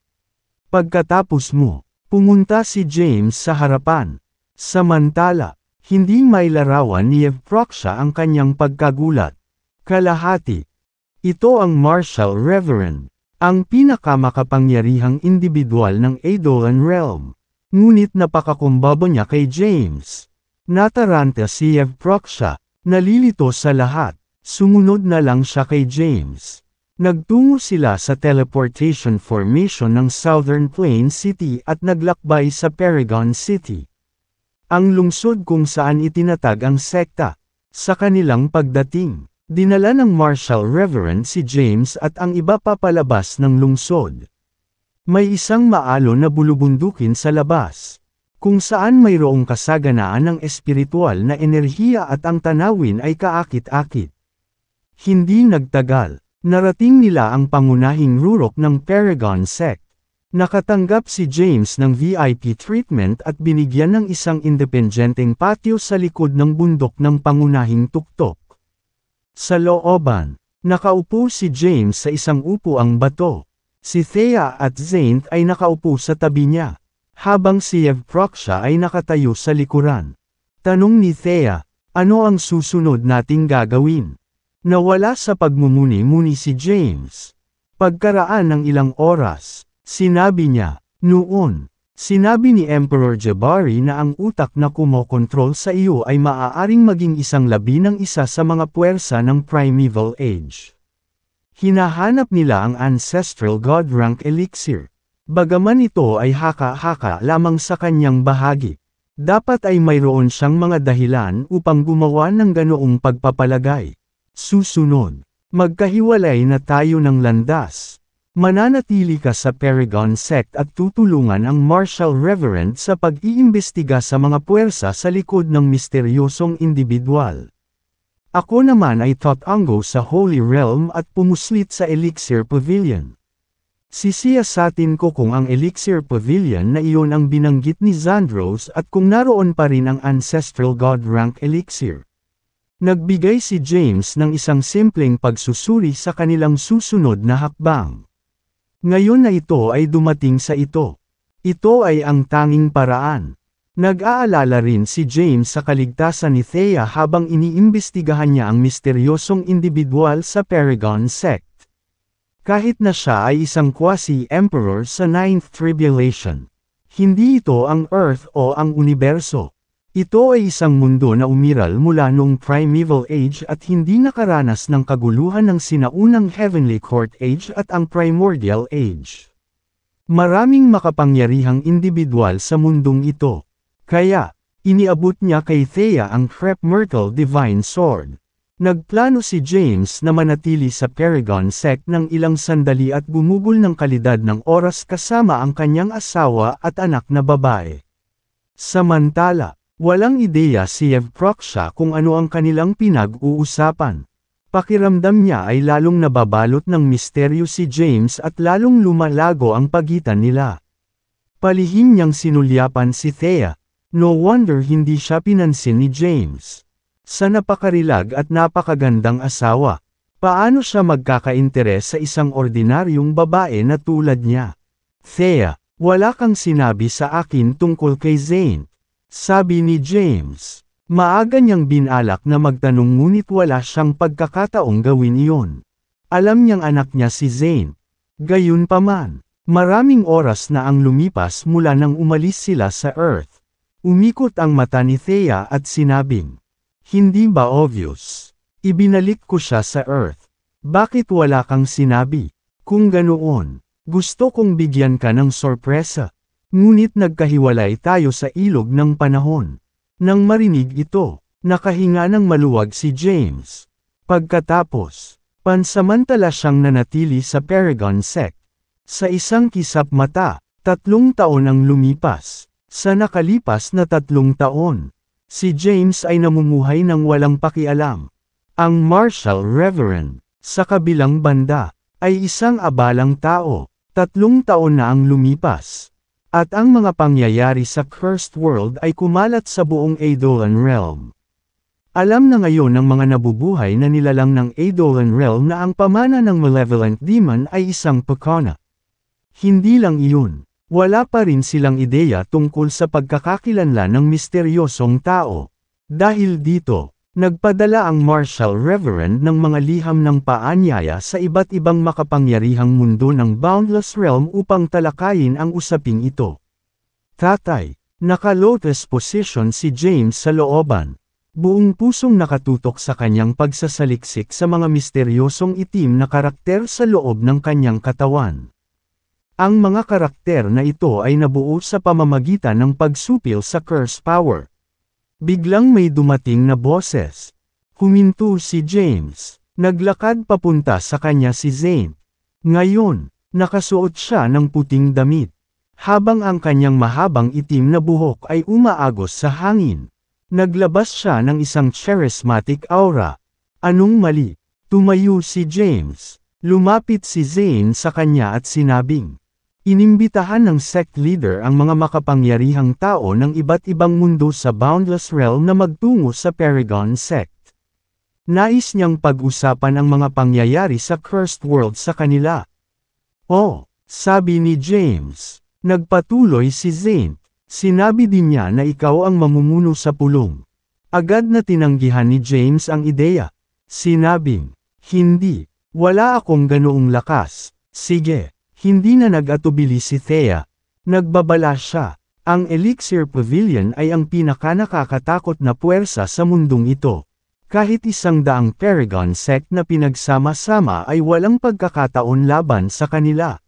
Pagkatapos mo, pumunta si James sa harapan. Samantala, hindi mailarawan ni Evproxia ang kanyang pagkagulat. Kalahati, ito ang Marshall Reverend, ang pinakamakapangyarihang individual ng Aedolan Realm. Ngunit napakakumbabo niya kay James. Nataranta si Evproxia, nalilito sa lahat. Sumunod na lang siya kay James. Nagtungo sila sa teleportation formation ng Southern Plain City at naglakbay sa Paragon City. Ang lungsod kung saan itinatag ang sekta. Sa kanilang pagdating, Dinala ng Marshal Reverend si James at ang iba pa palabas ng lungsod. May isang maalo na bulubundukin sa labas, kung saan mayroong kasaganaan ng espiritual na enerhiya at ang tanawin ay kaakit-akit. Hindi nagtagal, narating nila ang pangunahing rurok ng Paragon sect. Nakatanggap si James ng VIP treatment at binigyan ng isang independenteng patio sa likod ng bundok ng pangunahing tuktok. Sa looban, nakaupo si James sa isang upo ang bato. Si Thea at Zaint ay nakaupo sa tabi niya, habang si Evproxia ay nakatayo sa likuran. Tanong ni Thea, ano ang susunod nating gagawin? Nawala sa pagmumuni-muni si James. Pagkaraan ng ilang oras, sinabi niya, noon, Sinabi ni Emperor Jabari na ang utak na kumokontrol sa iyo ay maaaring maging isang labi ng isa sa mga puwersa ng Primeval Age. Hinahanap nila ang Ancestral God Rank Elixir. Bagaman ito ay haka-haka lamang sa kanyang bahagi. Dapat ay mayroon siyang mga dahilan upang gumawa ng ganoong pagpapalagay. Susunod, magkahiwalay na tayo ng landas, Mananatili ka sa Paragon Sect at tutulungan ang Marshall Reverend sa pag-iimbestiga sa mga puwersa sa likod ng misteryosong individual. Ako naman ay Thotango sa Holy Realm at pumuslit sa Elixir Pavilion. Sisiyasatin ko kung ang Elixir Pavilion na iyon ang binanggit ni Zandros at kung naroon pa rin ang Ancestral God Rank Elixir. Nagbigay si James ng isang simpleng pagsusuri sa kanilang susunod na hakbang. Ngayon na ito ay dumating sa ito. Ito ay ang tanging paraan. Nag-aalala rin si James sa kaligtasan ni Thea habang iniimbestigahan niya ang misteryosong individual sa Paragon Sect. Kahit na siya ay isang quasi-emperor sa Ninth Tribulation, hindi ito ang Earth o ang Universo. Ito ay isang mundo na umiral mula noong Primeval Age at hindi nakaranas ng kaguluhan ng sinaunang Heavenly Court Age at ang Primordial Age. Maraming makapangyarihang individual sa mundong ito. Kaya, iniabot niya kay Thea ang Crep Myrtle Divine Sword. Nagplano si James na manatili sa Paragon Sect ng ilang sandali at gumugol ng kalidad ng oras kasama ang kanyang asawa at anak na babae. Samantala, Walang ideya si Evproksha kung ano ang kanilang pinag-uusapan. Pakiramdam niya ay lalong nababalot ng misteryo si James at lalong lumalago ang pagitan nila. Palihim niyang sinulyapan si Thea. No wonder hindi siya pinansin ni James. Sa napakarilag at napakagandang asawa, paano siya magkakainteres sa isang ordinaryong babae na tulad niya? Thea, wala kang sinabi sa akin tungkol kay Zane sabi ni James. Maaga niyang binalak na magtanong ngunit wala siyang pagkakataong gawin iyon. Alam niyang anak niya si Zane. Gayunpaman, maraming oras na ang lumipas mula nang umalis sila sa Earth. Umikot ang mata ni Thea at sinabing, Hindi ba obvious? Ibinalik ko siya sa Earth. Bakit wala kang sinabi? Kung ganoon, gusto kong bigyan ka ng sorpresa. Ngunit nagkahiwalay tayo sa ilog ng panahon. Nang marinig ito, nakahinga ng maluwag si James. Pagkatapos, pansamantala siyang nanatili sa Paragon sect. Sa isang kisap mata, tatlong taon ang lumipas. Sa nakalipas na tatlong taon, si James ay namumuhay ng walang pakialam. Ang Marshall Reverend, sa kabilang banda, ay isang abalang tao, tatlong taon na ang lumipas. At ang mga pangyayari sa Cursed World ay kumalat sa buong Edolan Realm. Alam na ngayon ng mga nabubuhay na nilalang ng Edolan Realm na ang pamana ng Malevolent Demon ay isang pakana. Hindi lang iyon. Wala pa rin silang ideya tungkol sa pagkakakilanlan ng misteryosong tao. Dahil dito, Nagpadala ang Marshall Reverend ng mga liham ng paanyaya sa iba't ibang makapangyarihang mundo ng Boundless Realm upang talakayin ang usaping ito. Tatay, naka-lotus position si James sa looban. Buong pusong nakatutok sa kanyang pagsasaliksik sa mga misteryosong itim na karakter sa loob ng kanyang katawan. Ang mga karakter na ito ay nabuo sa pamamagitan ng pagsupil sa curse power, Biglang may dumating na boses. Huminto si James. Naglakad papunta sa kanya si Zane. Ngayon, nakasuot siya ng puting damit. Habang ang kanyang mahabang itim na buhok ay umaagos sa hangin. Naglabas siya ng isang charismatic aura. Anong mali? Tumayo si James. Lumapit si Zane sa kanya at sinabing, Inimbitahan ng sect leader ang mga makapangyarihang tao ng iba't ibang mundo sa Boundless Realm na magtungo sa Paragon sect. Nais niyang pag-usapan ang mga pangyayari sa Cursed World sa kanila. Oh, sabi ni James. Nagpatuloy si Zaint. Sinabi din niya na ikaw ang mamumuno sa pulong. Agad na tinanggihan ni James ang ideya. Sinabing, hindi, wala akong ganoong lakas. Sige, hindi na nag-atubili si Thea. Nagbabala siya. Ang Elixir Pavilion ay ang pinakanakakatakot na puwersa sa mundong ito. Kahit isang daang Paragon sect na pinagsama-sama ay walang pagkakataon laban sa kanila.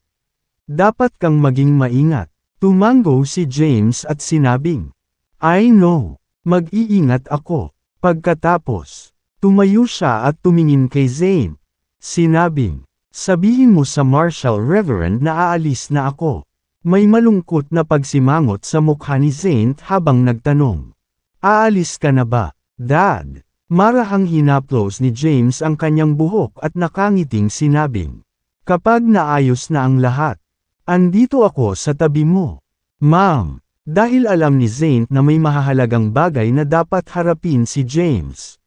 Dapat kang maging maingat. Tumango si James at sinabing, I know, mag-iingat ako. Pagkatapos, tumayo siya at tumingin kay Zane. Sinabing, Sabihin mo sa Marshall Reverend na aalis na ako. May malungkot na pagsimangot sa mukha ni Saint habang nagtanong. Aalis ka na ba, Dad? Marahang hinaplos ni James ang kanyang buhok at nakangiting sinabing. Kapag naayos na ang lahat, andito ako sa tabi mo. Ma'am, dahil alam ni Zane na may mahahalagang bagay na dapat harapin si James.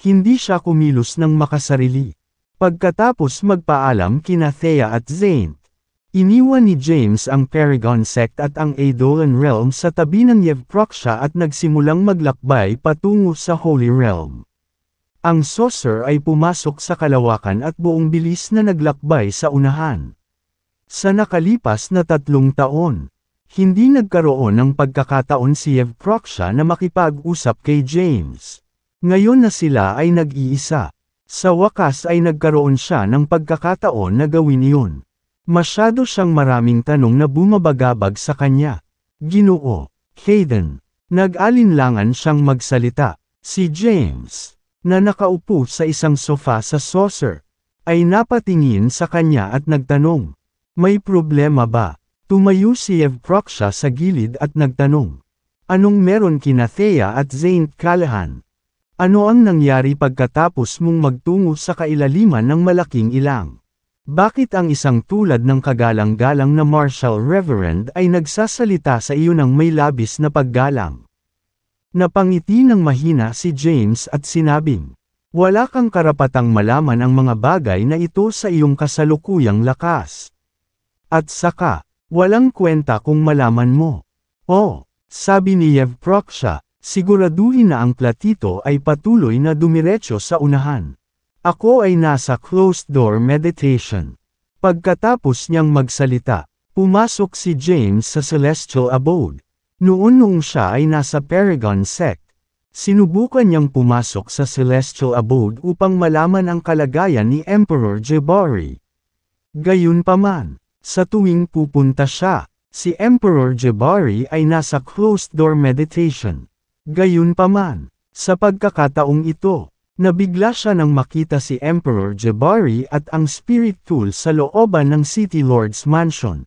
Hindi siya kumilos ng makasarili. Pagkatapos magpaalam kina Thea at Zane, iniwan ni James ang Paragon sect at ang Aedolan Realm sa tabi ng Yevproxia at nagsimulang maglakbay patungo sa Holy Realm. Ang saucer ay pumasok sa kalawakan at buong bilis na naglakbay sa unahan. Sa nakalipas na tatlong taon, hindi nagkaroon ng pagkakataon si Yevproxia na makipag-usap kay James. Ngayon na sila ay nag-iisa. Sa wakas ay nagkaroon siya ng pagkakataon na gawin iyon. Masyado siyang maraming tanong na bumabagabag sa kanya. Ginoo, Hayden, nag-alinlangan siyang magsalita. Si James, na nakaupo sa isang sofa sa saucer, ay napatingin sa kanya at nagtanong. May problema ba? Tumayo si Evproksha sa gilid at nagtanong. Anong meron kina Thea at Zane Callahan? Ano ang nangyari pagkatapos mong magtungo sa kailaliman ng malaking ilang? Bakit ang isang tulad ng kagalang-galang na Marshall Reverend ay nagsasalita sa iyo ng may labis na paggalang? Napangiti ng mahina si James at sinabing, Wala kang karapatang malaman ang mga bagay na ito sa iyong kasalukuyang lakas. At saka, walang kwenta kung malaman mo. Oh, sabi ni Yev Proksha, Siguraduhin na ang platito ay patuloy na dumiretso sa unahan. Ako ay nasa closed door meditation. Pagkatapos niyang magsalita, pumasok si James sa celestial abode. Noon noong siya ay nasa Paragon sect, sinubukan niyang pumasok sa celestial abode upang malaman ang kalagayan ni Emperor Jabari. Gayunpaman, sa tuwing pupunta siya, si Emperor Jabari ay nasa closed door meditation. Gayunpaman, sa pagkakataong ito, nabigla siya nang makita si Emperor Jabari at ang spirit tool sa looban ng City Lord's Mansion.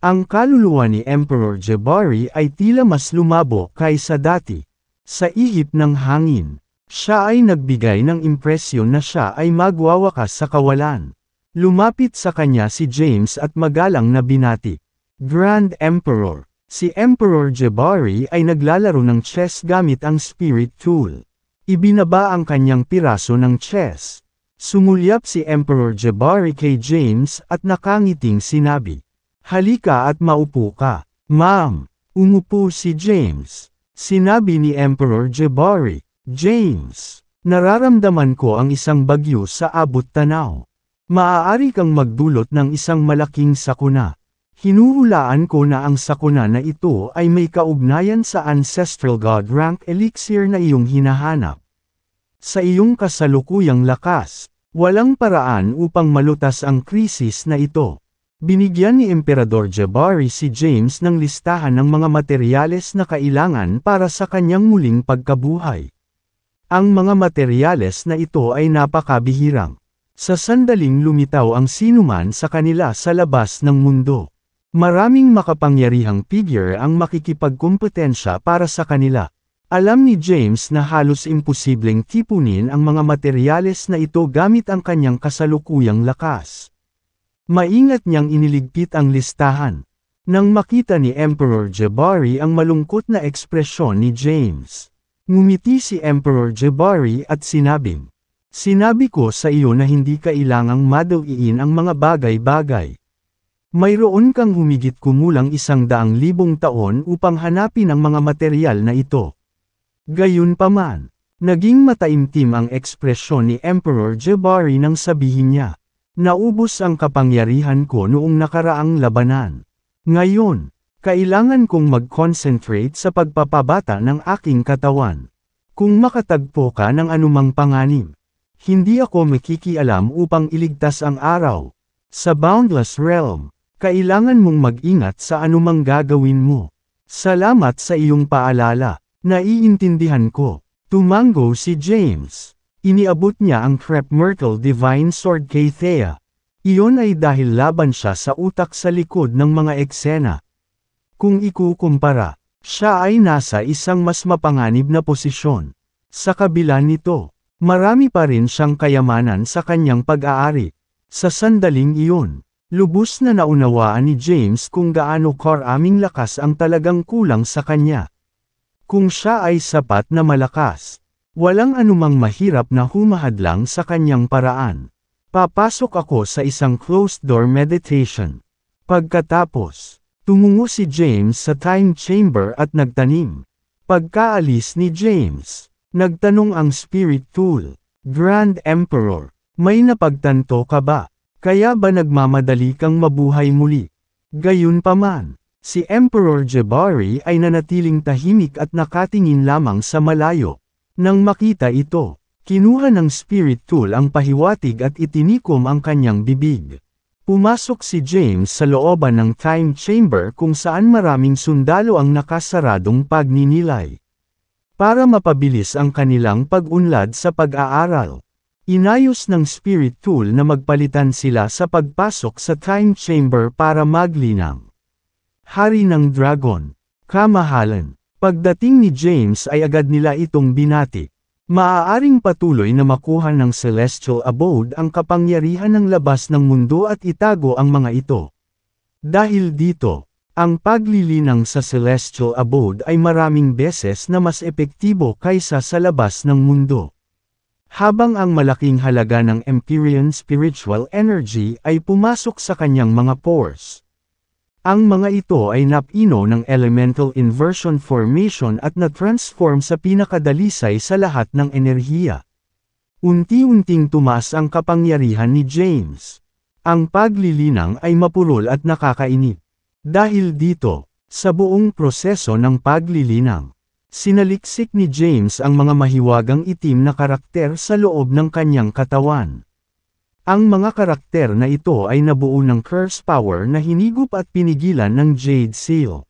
Ang kaluluwa ni Emperor Jabari ay tila mas lumabo kaysa dati. Sa ihip ng hangin, siya ay nagbigay ng impresyon na siya ay magwawakas sa kawalan. Lumapit sa kanya si James at magalang na binati. Grand Emperor, Si Emperor Jabari ay naglalaro ng chess gamit ang spirit tool. Ibinaba ang kanyang piraso ng chess. Sumulyap si Emperor Jabari kay James at nakangiting sinabi, Halika at maupo ka, ma'am. Umupo si James. Sinabi ni Emperor Jabari, James, nararamdaman ko ang isang bagyo sa abot tanaw. Maaari kang magdulot ng isang malaking sakuna. Hinuhulaan ko na ang sakuna na ito ay may kaugnayan sa Ancestral God Rank Elixir na iyong hinahanap. Sa iyong kasalukuyang lakas, walang paraan upang malutas ang krisis na ito. Binigyan ni Emperador Jabari si James ng listahan ng mga materyales na kailangan para sa kanyang muling pagkabuhay. Ang mga materyales na ito ay napakabihirang. Sa sandaling lumitaw ang sinuman sa kanila sa labas ng mundo. Maraming makapangyarihang figure ang makikipagkumpetensya para sa kanila. Alam ni James na halos imposibleng tipunin ang mga materyales na ito gamit ang kanyang kasalukuyang lakas. Maingat niyang iniligpit ang listahan. Nang makita ni Emperor Jabari ang malungkot na ekspresyon ni James. Ngumiti si Emperor Jabari at sinabing, Sinabi ko sa iyo na hindi kailangang madawiin ang mga bagay-bagay. Mayroon kang humigit kumulang isang daang libong taon upang hanapin ang mga material na ito. Gayunpaman, naging mataimtim ang ekspresyon ni Emperor Jabari nang sabihin niya, Naubos ang kapangyarihan ko noong nakaraang labanan. Ngayon, kailangan kong mag-concentrate sa pagpapabata ng aking katawan. Kung makatagpo ka ng anumang panganib, hindi ako makikialam upang iligtas ang araw. Sa Boundless Realm, kailangan mong mag-ingat sa anumang gagawin mo. Salamat sa iyong paalala. Naiintindihan ko. Tumango si James. Iniabot niya ang Crep Myrtle Divine Sword kay Thea. Iyon ay dahil laban siya sa utak sa likod ng mga eksena. Kung ikukumpara, siya ay nasa isang mas mapanganib na posisyon. Sa kabila nito, marami pa rin siyang kayamanan sa kanyang pag-aari. Sa sandaling iyon, Lubos na naunawaan ni James kung gaano karaming lakas ang talagang kulang sa kanya. Kung siya ay sapat na malakas, walang anumang mahirap na humahadlang sa kanyang paraan. Papasok ako sa isang closed-door meditation. Pagkatapos, tumungo si James sa time chamber at nagtanim. Pagkaalis ni James, nagtanong ang spirit tool, Grand Emperor, may napagtanto ka ba? Kaya ba nagmamadali kang mabuhay muli? Gayunpaman, si Emperor Jabari ay nanatiling tahimik at nakatingin lamang sa malayo. Nang makita ito, kinuha ng spirit tool ang pahiwatig at itinikom ang kanyang bibig. Pumasok si James sa looban ng time chamber kung saan maraming sundalo ang nakasaradong pagninilay. Para mapabilis ang kanilang pag-unlad sa pag-aaral. Inayos ng spirit tool na magpalitan sila sa pagpasok sa time chamber para maglinang. Hari ng Dragon. Kamahalan. Pagdating ni James ay agad nila itong binati. Maaaring patuloy na makuha ng celestial abode ang kapangyarihan ng labas ng mundo at itago ang mga ito. Dahil dito, ang paglilinang sa celestial abode ay maraming beses na mas epektibo kaysa sa labas ng mundo habang ang malaking halaga ng Empyrean spiritual energy ay pumasok sa kanyang mga pores. Ang mga ito ay napino ng elemental inversion formation at na-transform sa pinakadalisay sa lahat ng enerhiya. Unti-unting tumas ang kapangyarihan ni James. Ang paglilinang ay mapurol at nakakainip. Dahil dito, sa buong proseso ng paglilinang, Sinaliksik ni James ang mga mahiwagang itim na karakter sa loob ng kanyang katawan. Ang mga karakter na ito ay nabuo ng curse power na hinigup at pinigilan ng Jade Seal.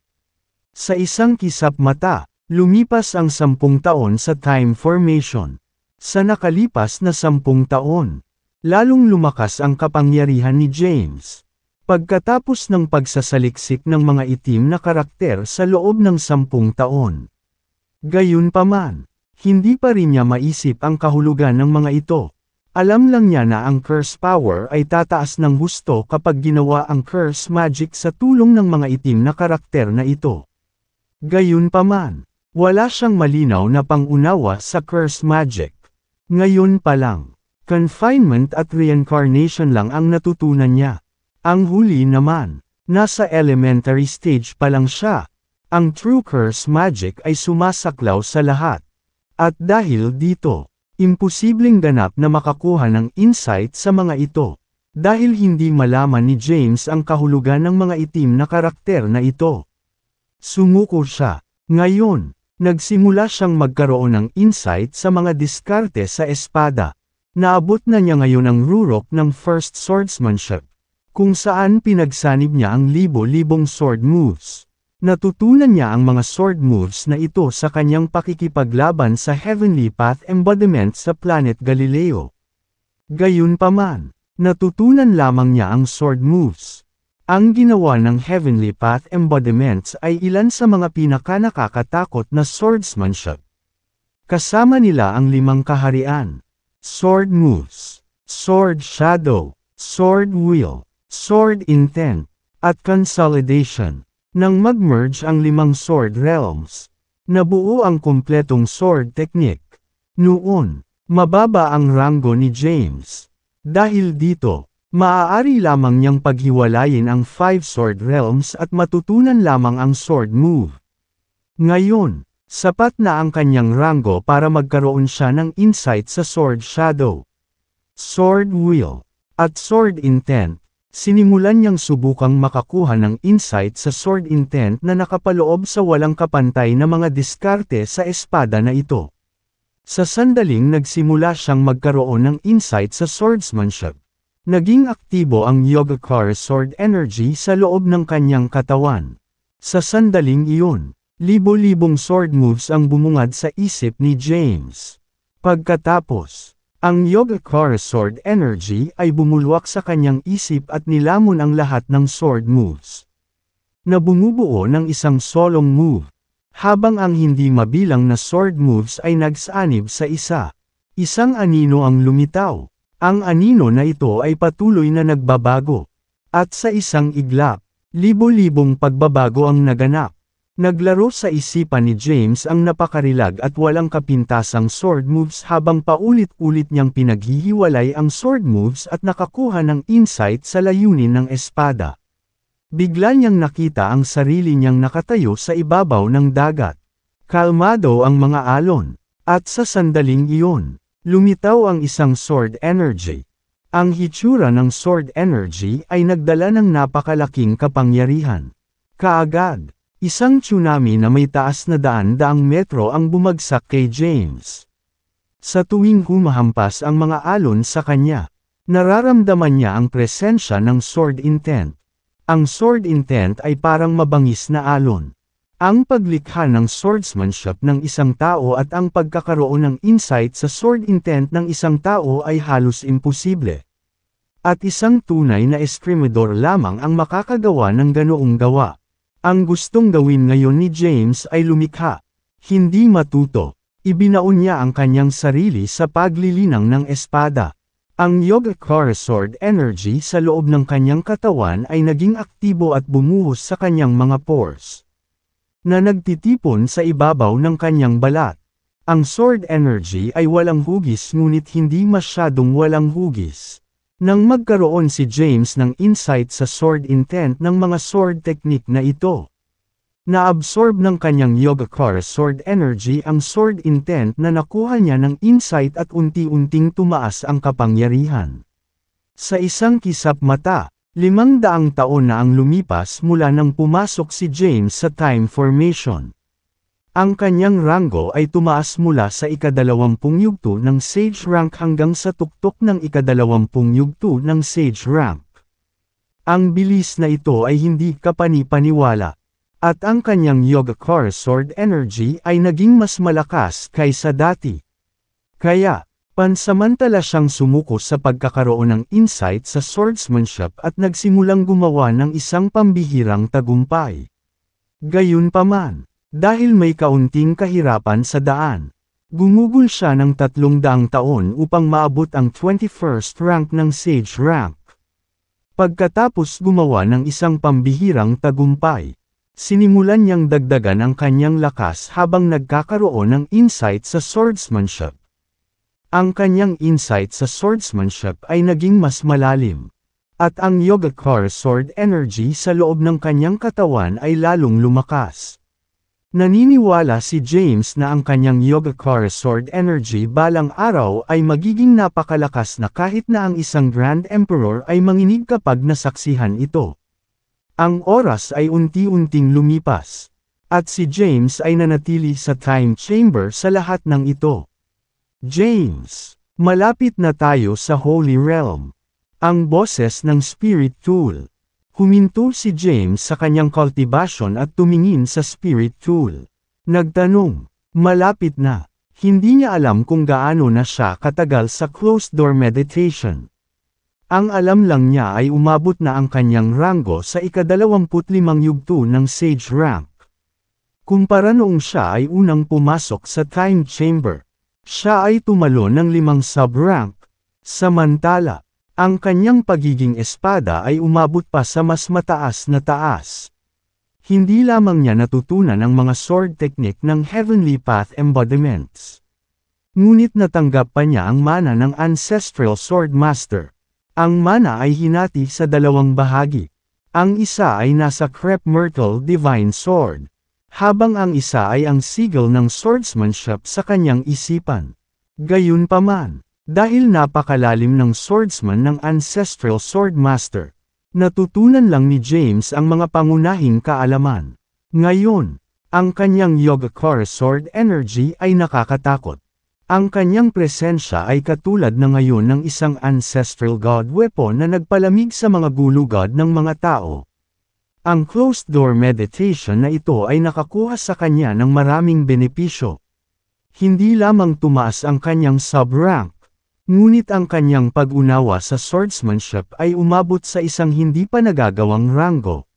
Sa isang kisap mata, lumipas ang sampung taon sa time formation. Sa nakalipas na sampung taon, lalong lumakas ang kapangyarihan ni James. Pagkatapos ng pagsasaliksik ng mga itim na karakter sa loob ng sampung taon, Gayunpaman, hindi pa rin niya maisip ang kahulugan ng mga ito. Alam lang niya na ang curse power ay tataas ng husto kapag ginawa ang curse magic sa tulong ng mga itim na karakter na ito. Gayunpaman, wala siyang malinaw na pangunawa sa curse magic. Ngayon pa lang, confinement at reincarnation lang ang natutunan niya. Ang huli naman, nasa elementary stage pa lang siya, ang true curse magic ay sumasaklaw sa lahat. At dahil dito, imposibleng ganap na makakuha ng insight sa mga ito. Dahil hindi malaman ni James ang kahulugan ng mga itim na karakter na ito. Sumuko siya. Ngayon, nagsimula siyang magkaroon ng insight sa mga diskarte sa espada. Naabot na niya ngayon ang rurok ng First Swordsmanship, kung saan pinagsanib niya ang libo-libong sword moves. Natutunan niya ang mga sword moves na ito sa kanyang pakikipaglaban sa Heavenly Path Embodiment sa planet Galileo. Gayunpaman, natutunan lamang niya ang sword moves. Ang ginawa ng Heavenly Path Embodiments ay ilan sa mga pinakanakakatakot na swordsmanship. Kasama nila ang limang kaharian. Sword moves, sword shadow, sword will, sword intent, at consolidation. Nang mag-merge ang limang sword realms, nabuo ang kumpletong sword technique. Noon, mababa ang rango ni James. Dahil dito, maaari lamang niyang paghiwalayin ang five sword realms at matutunan lamang ang sword move. Ngayon, sapat na ang kanyang rango para magkaroon siya ng insight sa sword shadow, sword will, at sword intent. Sinimulan niyang subukang makakuha ng insight sa sword intent na nakapaloob sa walang kapantay na mga diskarte sa espada na ito. Sa sandaling nagsimula siyang magkaroon ng insight sa swordsmanship. Naging aktibo ang Yogacar Sword Energy sa loob ng kanyang katawan. Sa sandaling iyon, libo-libong sword moves ang bumungad sa isip ni James. Pagkatapos, ang Yogacara Sword Energy ay bumulwak sa kanyang isip at nilamon ang lahat ng sword moves. Na bumubuo ng isang solong move. Habang ang hindi mabilang na sword moves ay nagsanib sa isa. Isang anino ang lumitaw. Ang anino na ito ay patuloy na nagbabago. At sa isang iglap, libo-libong pagbabago ang naganap. Naglaro sa isipan ni James ang napakarilag at walang kapintasang sword moves habang paulit-ulit niyang pinaghihiwalay ang sword moves at nakakuha ng insight sa layunin ng espada. Bigla niyang nakita ang sarili niyang nakatayo sa ibabaw ng dagat. Kalmado ang mga alon. At sa sandaling iyon, lumitaw ang isang sword energy. Ang hitsura ng sword energy ay nagdala ng napakalaking kapangyarihan. Kaagad. Isang tsunami na may taas na daan-daang metro ang bumagsak kay James. Sa tuwing humahampas ang mga alon sa kanya, nararamdaman niya ang presensya ng sword intent. Ang sword intent ay parang mabangis na alon. Ang paglikha ng swordsmanship ng isang tao at ang pagkakaroon ng insight sa sword intent ng isang tao ay halos imposible. At isang tunay na eskrimidor lamang ang makakagawa ng ganoong gawa. Ang gustong gawin ngayon ni James ay lumikha. Hindi matuto. Ibinaon niya ang kanyang sarili sa paglilinang ng espada. Ang Yogacara Sword Energy sa loob ng kanyang katawan ay naging aktibo at bumuhos sa kanyang mga pores na nagtitipon sa ibabaw ng kanyang balat. Ang sword energy ay walang hugis ngunit hindi masyadong walang hugis. Nang magkaroon si James ng insight sa sword intent ng mga sword technique na ito. Naabsorb ng kanyang yoga Yogacara sword energy ang sword intent na nakuha niya ng insight at unti-unting tumaas ang kapangyarihan. Sa isang kisap mata, limang daang taon na ang lumipas mula nang pumasok si James sa time formation. Ang kanyang ranggo ay tumaas mula sa ikadalawampung yugto ng Sage Rank hanggang sa tuktok ng ikadalawampung yugto ng Sage Rank. Ang bilis na ito ay hindi kapanipaniwala. At ang kanyang core Sword Energy ay naging mas malakas kaysa dati. Kaya, pansamantala siyang sumuko sa pagkakaroon ng insight sa swordsmanship at nagsimulang gumawa ng isang pambihirang tagumpay. Gayunpaman, dahil may kaunting kahirapan sa daan. Gumugol siya ng tatlong daang taon upang maabot ang 21st rank ng Sage rank. Pagkatapos gumawa ng isang pambihirang tagumpay, sinimulan niyang dagdagan ang kanyang lakas habang nagkakaroon ng insight sa swordsmanship. Ang kanyang insight sa swordsmanship ay naging mas malalim. At ang yoga core Sword Energy sa loob ng kanyang katawan ay lalong lumakas. Naniniwala si James na ang kanyang yoga Yogacara Sword Energy balang araw ay magiging napakalakas na kahit na ang isang Grand Emperor ay manginig kapag nasaksihan ito. Ang oras ay unti-unting lumipas, at si James ay nanatili sa time chamber sa lahat ng ito. James, malapit na tayo sa Holy Realm. Ang boses ng Spirit Tool Huminto si James sa kanyang cultivation at tumingin sa spirit tool. Nagtanong, malapit na. Hindi niya alam kung gaano na siya katagal sa closed door meditation. Ang alam lang niya ay umabot na ang kanyang rango sa ikadalawamputlimang yugto ng sage rank. Kumpara noong siya ay unang pumasok sa time chamber, siya ay tumalo ng limang sub-rank. Samantala, ang kanyang pagiging espada ay umabot pa sa mas mataas na taas. Hindi lamang niya natutunan ang mga sword technique ng Heavenly Path embodiments. Ngunit natanggap pa niya ang mana ng Ancestral Sword Master. Ang mana ay hinati sa dalawang bahagi. Ang isa ay nasa Crep Myrtle Divine Sword, habang ang isa ay ang sigil ng swordsmanship sa kanyang isipan. Gayunpaman, dahil napakalalim ng swordsman ng Ancestral Swordmaster, natutunan lang ni James ang mga pangunahing kaalaman. Ngayon, ang kanyang yoga core Sword Energy ay nakakatakot. Ang kanyang presensya ay katulad na ngayon ng isang ancestral god weapon na nagpalamig sa mga god ng mga tao. Ang closed-door meditation na ito ay nakakuha sa kanya ng maraming benepisyo. Hindi lamang tumaas ang kanyang sub-rank, Ngunit ang kanyang pag-unawa sa swordsmanship ay umabot sa isang hindi pa nagagawang ranggo.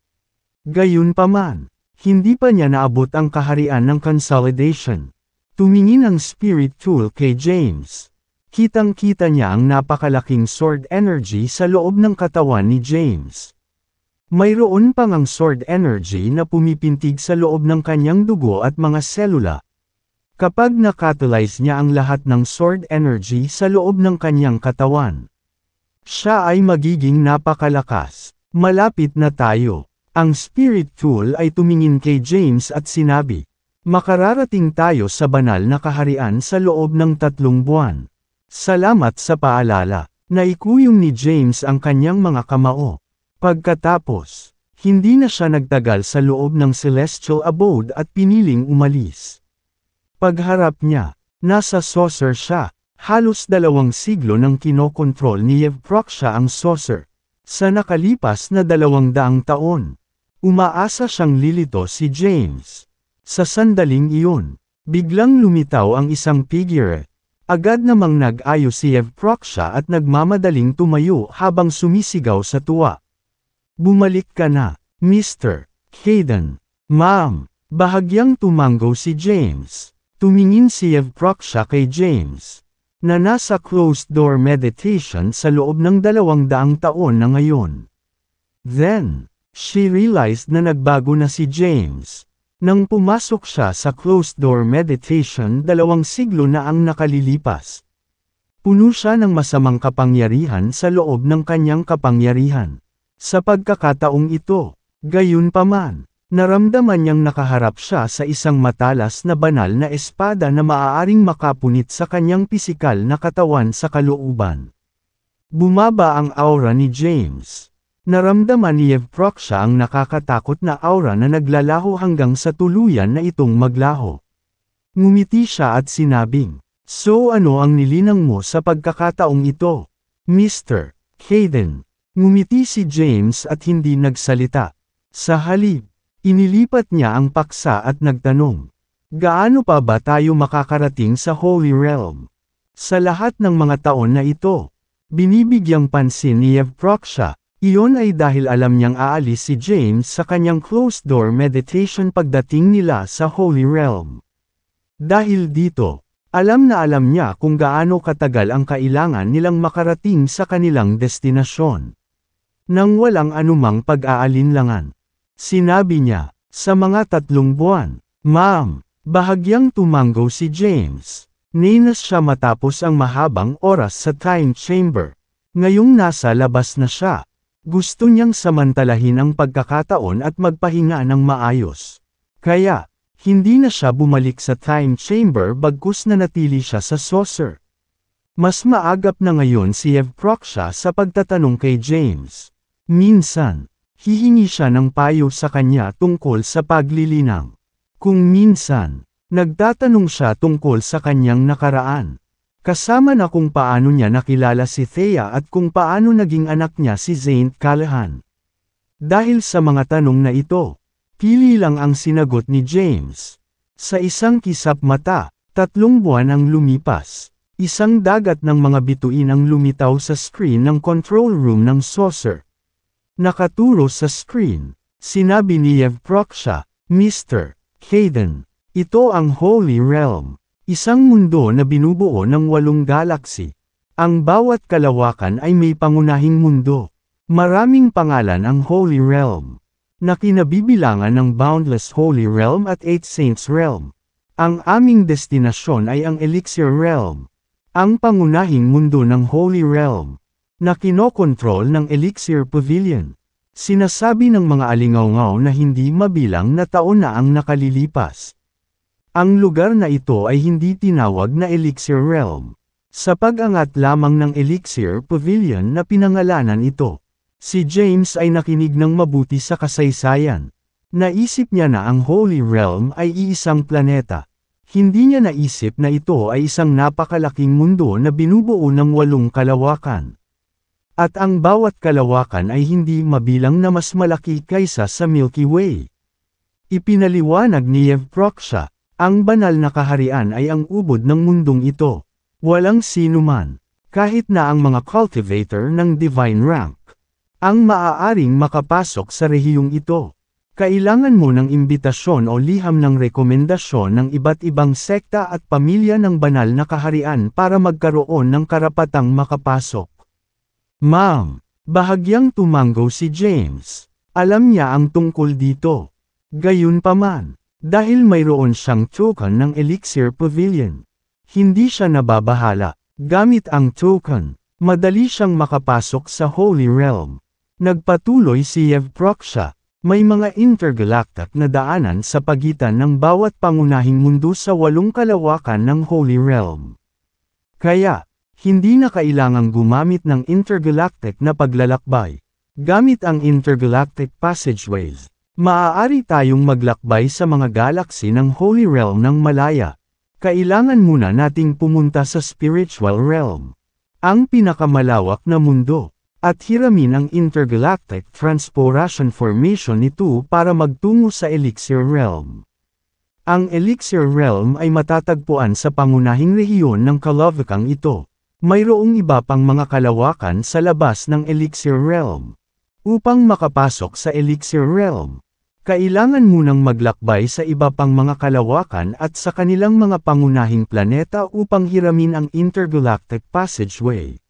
Gayunpaman, hindi pa niya naabot ang kaharian ng consolidation. Tumingin ang spirit tool kay James. Kitang-kita niya ang napakalaking sword energy sa loob ng katawan ni James. Mayroon pang ang sword energy na pumipintig sa loob ng kanyang dugo at mga selula, Kapag nakatalyze niya ang lahat ng sword energy sa loob ng kanyang katawan, siya ay magiging napakalakas. Malapit na tayo. Ang spirit tool ay tumingin kay James at sinabi, Makararating tayo sa banal na kaharian sa loob ng tatlong buwan. Salamat sa paalala. Naikuyong ni James ang kanyang mga kamao. Pagkatapos, hindi na siya nagtagal sa loob ng celestial abode at piniling umalis. Pagharap niya, nasa saucer siya. Halos dalawang siglo nang kinokontrol ni Yevproksha ang saucer. Sa nakalipas na dalawang daang taon, umaasa siyang lilito si James. Sa sandaling iyon, biglang lumitaw ang isang figure. Agad namang nag-ayo si Yevproksha at nagmamadaling tumayo habang sumisigaw sa tuwa. Bumalik ka na, Mr. Hayden. Ma'am, bahagyang tumanggaw si James. Tumingin si Evproksha kay James, na nasa closed-door meditation sa loob ng dalawang daang taon na ngayon. Then, she realized na nagbago na si James. Nang pumasok siya sa closed-door meditation dalawang siglo na ang nakalilipas. Puno siya ng masamang kapangyarihan sa loob ng kanyang kapangyarihan. Sa pagkakataong ito, gayunpaman, Naramdaman niyang nakaharap siya sa isang matalas na banal na espada na maaaring makapunit sa kanyang pisikal na katawan sa kalooban. Bumaba ang aura ni James. Naramdaman ni Evprock siya ang nakakatakot na aura na naglalaho hanggang sa tuluyan na itong maglaho. Ngumiti siya at sinabing, So ano ang nilinang mo sa pagkakataong ito, Mr. Hayden? Ngumiti si James at hindi nagsalita. Sa halip, Inilipat niya ang paksa at nagtanong, Gaano pa ba tayo makakarating sa Holy Realm? Sa lahat ng mga taon na ito, binibigyang pansin ni Evproksha, iyon ay dahil alam niyang aalis si James sa kanyang closed-door meditation pagdating nila sa Holy Realm. Dahil dito, alam na alam niya kung gaano katagal ang kailangan nilang makarating sa kanilang destinasyon. Nang walang anumang pag-aalinlangan. Sinabi niya, sa mga tatlong buwan, Ma'am, bahagyang tumanggaw si James. Ninas siya matapos ang mahabang oras sa time chamber. Ngayong nasa labas na siya. Gusto niyang samantalahin ang pagkakataon at magpahinga ng maayos. Kaya, hindi na siya bumalik sa time chamber bagkus na natili siya sa saucer. Mas maagap na ngayon si Ev Proksha sa pagtatanong kay James. Minsan, hihingi siya ng payo sa kanya tungkol sa paglilinang. Kung minsan, nagtatanong siya tungkol sa kanyang nakaraan. Kasama na kung paano niya nakilala si Thea at kung paano naging anak niya si Zaint Callahan. Dahil sa mga tanong na ito, pili lang ang sinagot ni James. Sa isang kisap mata, tatlong buwan ang lumipas. Isang dagat ng mga bituin ang lumitaw sa screen ng control room ng saucer. Nakaturo sa screen. Sinabi ni Yev Proksha, Mr. Hayden, ito ang Holy Realm. Isang mundo na binubuo ng walong galaksi. Ang bawat kalawakan ay may pangunahing mundo. Maraming pangalan ang Holy Realm. Nakinabibilangan ng Boundless Holy Realm at Eight Saints Realm. Ang aming destinasyon ay ang Elixir Realm. Ang pangunahing mundo ng Holy Realm na kinokontrol ng Elixir Pavilion. Sinasabi ng mga alingaungaw na hindi mabilang na taon na ang nakalilipas. Ang lugar na ito ay hindi tinawag na Elixir Realm. Sa pag-angat lamang ng Elixir Pavilion na pinangalanan ito, si James ay nakinig ng mabuti sa kasaysayan. Naisip niya na ang Holy Realm ay iisang planeta. Hindi niya naisip na ito ay isang napakalaking mundo na binubuo ng walong kalawakan. At ang bawat kalawakan ay hindi mabilang na mas malaki kaysa sa Milky Way. Ipinaliwanag ni Yev ang banal na kaharian ay ang ubod ng mundong ito. Walang sino man, kahit na ang mga cultivator ng divine rank, ang maaaring makapasok sa rehiyong ito. Kailangan mo ng imbitasyon o liham ng rekomendasyon ng iba't ibang sekta at pamilya ng banal na kaharian para magkaroon ng karapatang makapasok. Ma'am, bahagyang tumanggo si James. Alam niya ang tungkol dito. Gayunpaman, dahil mayroon siyang token ng Elixir Pavilion, hindi siya nababahala. Gamit ang token, madali siyang makapasok sa Holy Realm. Nagpatuloy si Evproxia, may mga intergalactic na daanan sa pagitan ng bawat pangunahing mundo sa walong kalawakan ng Holy Realm. Kaya, hindi na kailangang gumamit ng intergalactic na paglalakbay. Gamit ang intergalactic passageways, maaari tayong maglakbay sa mga galaxy ng Holy Realm ng Malaya. Kailangan muna nating pumunta sa spiritual realm, ang pinakamalawak na mundo, at hiramin ang intergalactic transportation formation nito para magtungo sa elixir realm. Ang elixir realm ay matatagpuan sa pangunahing rehiyon ng kalavakang ito. Mayroong iba pang mga kalawakan sa labas ng Elixir Realm. Upang makapasok sa Elixir Realm, kailangan munang maglakbay sa iba pang mga kalawakan at sa kanilang mga pangunahing planeta upang hiramin ang Intergalactic Passageway.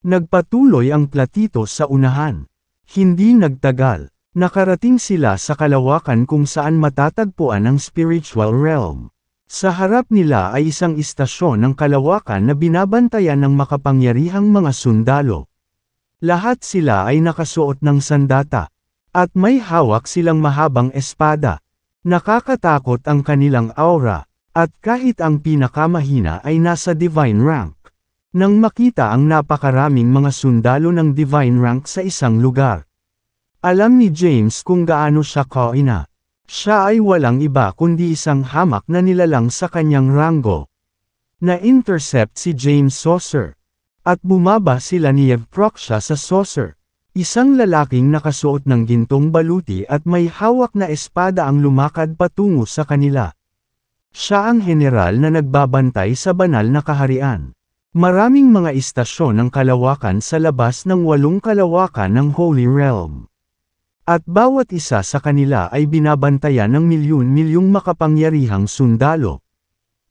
Nagpatuloy ang platito sa unahan. Hindi nagtagal, nakarating sila sa kalawakan kung saan matatagpuan ang spiritual realm. Sa harap nila ay isang istasyon ng kalawakan na binabantayan ng makapangyarihang mga sundalo. Lahat sila ay nakasuot ng sandata. At may hawak silang mahabang espada. Nakakatakot ang kanilang aura. At kahit ang pinakamahina ay nasa divine rank. Nang makita ang napakaraming mga sundalo ng divine rank sa isang lugar. Alam ni James kung gaano siya kaina. Siya ay walang iba kundi isang hamak na nilalang sa kanyang ranggo. Na-intercept si James Saucer. At bumaba sila ni Evproxia sa Saucer. Isang lalaking nakasuot ng gintong baluti at may hawak na espada ang lumakad patungo sa kanila. Siya ang general na nagbabantay sa banal na kaharian. Maraming mga istasyon ng kalawakan sa labas ng walong kalawakan ng Holy Realm. At bawat isa sa kanila ay binabantayan ng milyon-milyong makapangyarihang sundalo.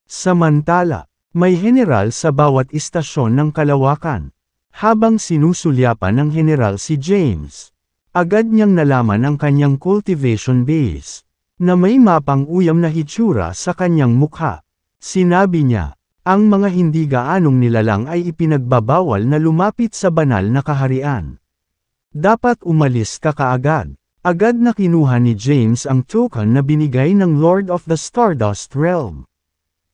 Samantala, may general sa bawat istasyon ng kalawakan. Habang sinusulyapan ng general si James, agad niyang nalaman ang kanyang cultivation base, na may mapang uyam na hitsura sa kanyang mukha. Sinabi niya, ang mga hindi gaanong nilalang ay ipinagbabawal na lumapit sa banal na kaharian. Dapat umalis ka kaagad. Agad na kinuha ni James ang token na binigay ng Lord of the Stardust Realm.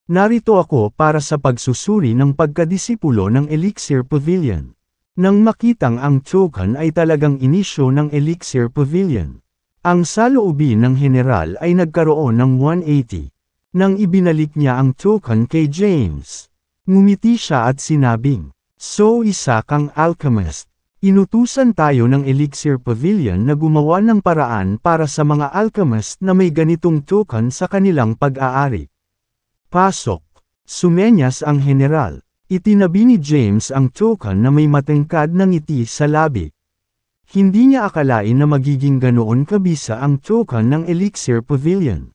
Narito ako para sa pagsusuri ng pagkadisipulo ng Elixir Pavilion. Nang makitang ang token ay talagang inisyo ng Elixir Pavilion. Ang saloobin ng general ay nagkaroon ng 180. Nang ibinalik niya ang token kay James, ngumiti siya at sinabing, So isa kang alchemist. Inutusan tayo ng Elixir Pavilion na gumawa ng paraan para sa mga alchemist na may ganitong token sa kanilang pag-aari. Pasok. Sumenyas ang general. Itinabi ni James ang token na may matangkad na ngiti sa labi. Hindi niya akalain na magiging ganoon kabisa ang token ng Elixir Pavilion.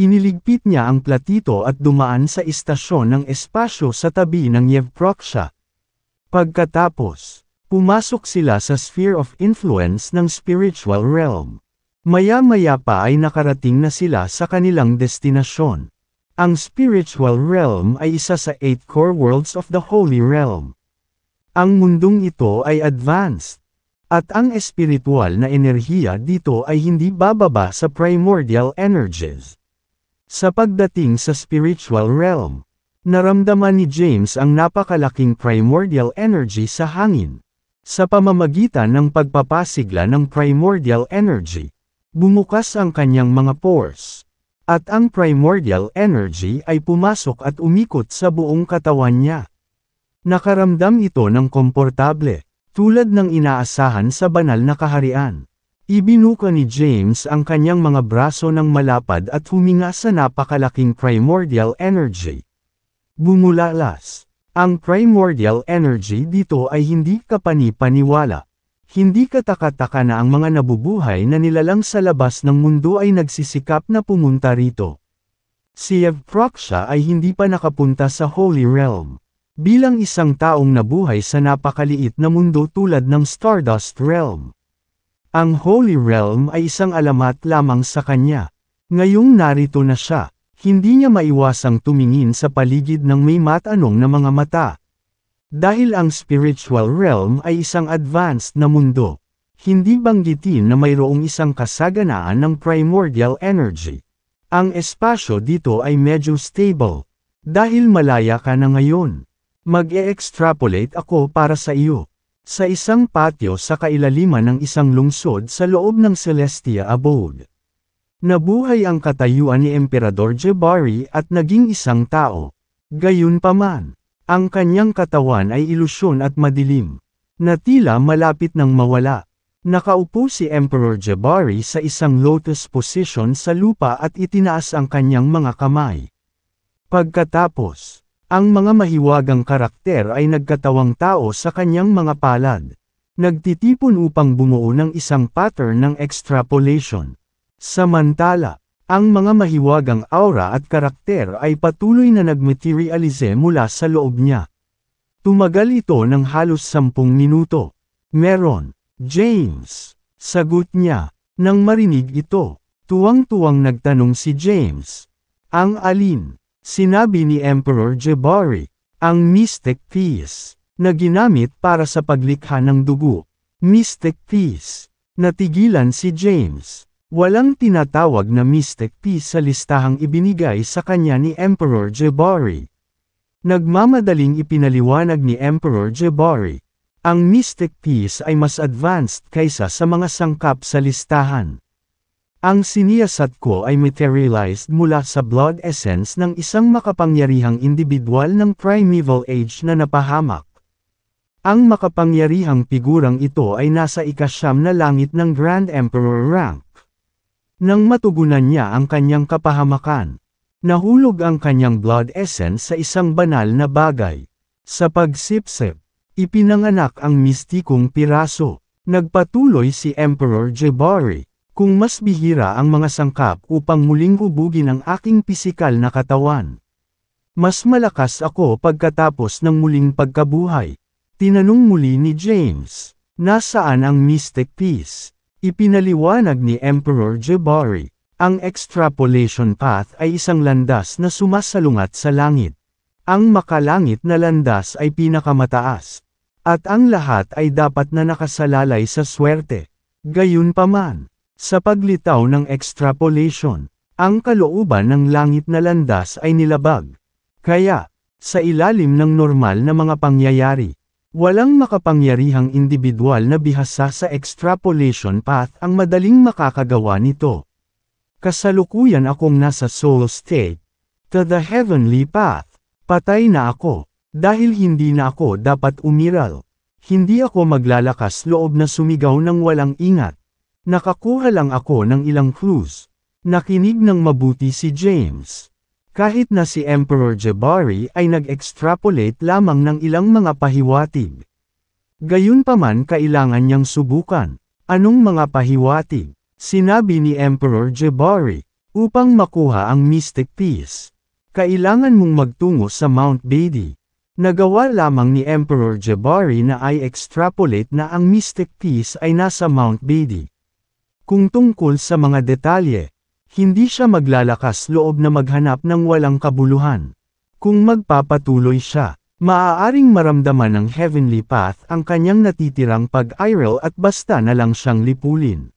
Iniligpit niya ang platito at dumaan sa istasyon ng espasyo sa tabi ng Yevproksha. Pagkatapos, Pumasok sila sa sphere of influence ng spiritual realm. Maya-maya pa ay nakarating na sila sa kanilang destinasyon. Ang spiritual realm ay isa sa eight core worlds of the holy realm. Ang mundong ito ay advanced. At ang espiritual na enerhiya dito ay hindi bababa sa primordial energies. Sa pagdating sa spiritual realm, naramdaman ni James ang napakalaking primordial energy sa hangin. Sa pamamagitan ng pagpapasigla ng primordial energy, bumukas ang kanyang mga pores. At ang primordial energy ay pumasok at umikot sa buong katawan niya. Nakaramdam ito ng komportable, tulad ng inaasahan sa banal na kaharian. Ibinuka ni James ang kanyang mga braso ng malapad at huminga sa napakalaking primordial energy. Bumulalas. Ang primordial energy dito ay hindi kapani-paniwala. Hindi kataka-taka na ang mga nabubuhay na nilalang sa labas ng mundo ay nagsisikap na pumunta rito. Si Evproksha ay hindi pa nakapunta sa Holy Realm. Bilang isang taong nabuhay sa napakaliit na mundo tulad ng Stardust Realm. Ang Holy Realm ay isang alamat lamang sa kanya. Ngayong narito na siya, hindi niya maiwasang tumingin sa paligid ng may matanong na mga mata. Dahil ang spiritual realm ay isang advanced na mundo, hindi banggitin na mayroong isang kasaganaan ng primordial energy. Ang espasyo dito ay medyo stable. Dahil malaya ka na ngayon, mag-e-extrapolate ako para sa iyo. Sa isang patio sa kailaliman ng isang lungsod sa loob ng Celestia Abode. Nabuhay ang katayuan ni Emperador Jebari at naging isang tao. Gayunpaman, ang kanyang katawan ay ilusyon at madilim, na tila malapit ng mawala. Nakaupo si Emperor Jebari sa isang lotus position sa lupa at itinaas ang kanyang mga kamay. Pagkatapos, ang mga mahiwagang karakter ay nagkatawang tao sa kanyang mga palad. Nagtitipon upang bumuo ng isang pattern ng extrapolation. Samantala, ang mga mahiwagang aura at karakter ay patuloy na nagmaterialize mula sa loob niya. Tumagal ito ng halos sampung minuto. Meron, James, sagot niya, nang marinig ito. Tuwang-tuwang nagtanong si James. Ang alin, sinabi ni Emperor Jabari, ang mystic piece, na ginamit para sa paglikha ng dugo. Mystic piece, natigilan si James. Walang tinatawag na mystic piece sa listahang ibinigay sa kanya ni Emperor Jebari. Nagmamadaling ipinaliwanag ni Emperor Jebari. Ang mystic piece ay mas advanced kaysa sa mga sangkap sa listahan. Ang siniyasat ko ay materialized mula sa blood essence ng isang makapangyarihang individual ng primeval age na napahamak. Ang makapangyarihang figurang ito ay nasa ikasyam na langit ng Grand Emperor rank. Nang matugunan niya ang kanyang kapahamakan, nahulog ang kanyang blood essence sa isang banal na bagay. Sa pagsipsip, ipinanganak ang mistikong piraso. Nagpatuloy si Emperor Jabari, kung mas bihira ang mga sangkap upang muling hubugin ang aking pisikal na katawan. Mas malakas ako pagkatapos ng muling pagkabuhay. Tinanong muli ni James, nasaan ang mystic peace? Ipinaliwanag ni Emperor Jebari, ang extrapolation path ay isang landas na sumasalungat sa langit. Ang makalangit na landas ay pinakamataas. At ang lahat ay dapat na nakasalalay sa swerte. Gayunpaman, sa paglitaw ng extrapolation, ang kalooban ng langit na landas ay nilabag. Kaya, sa ilalim ng normal na mga pangyayari, Walang makapangyarihang individual na bihasa sa extrapolation path ang madaling makakagawa nito. Kasalukuyan akong nasa soul state. To the heavenly path. Patay na ako. Dahil hindi na ako dapat umiral. Hindi ako maglalakas loob na sumigaw ng walang ingat. Nakakuha lang ako ng ilang clues. Nakinig ng mabuti si James. Kahit na si Emperor Jabari ay nag-extrapolate lamang ng ilang mga pahiwatig. Gayunpaman kailangan niyang subukan. Anong mga pahiwatig? Sinabi ni Emperor Jabari, upang makuha ang mystic piece, kailangan mong magtungo sa Mount Beatty. Nagawa lamang ni Emperor Jabari na ay extrapolate na ang mystic piece ay nasa Mount Beatty. Kung tungkol sa mga detalye, hindi siya maglalakas loob na maghanap ng walang kabuluhan. Kung magpapatuloy siya, maaaring maramdaman ng heavenly path ang kanyang natitirang pag-iral at basta na lang siyang lipulin.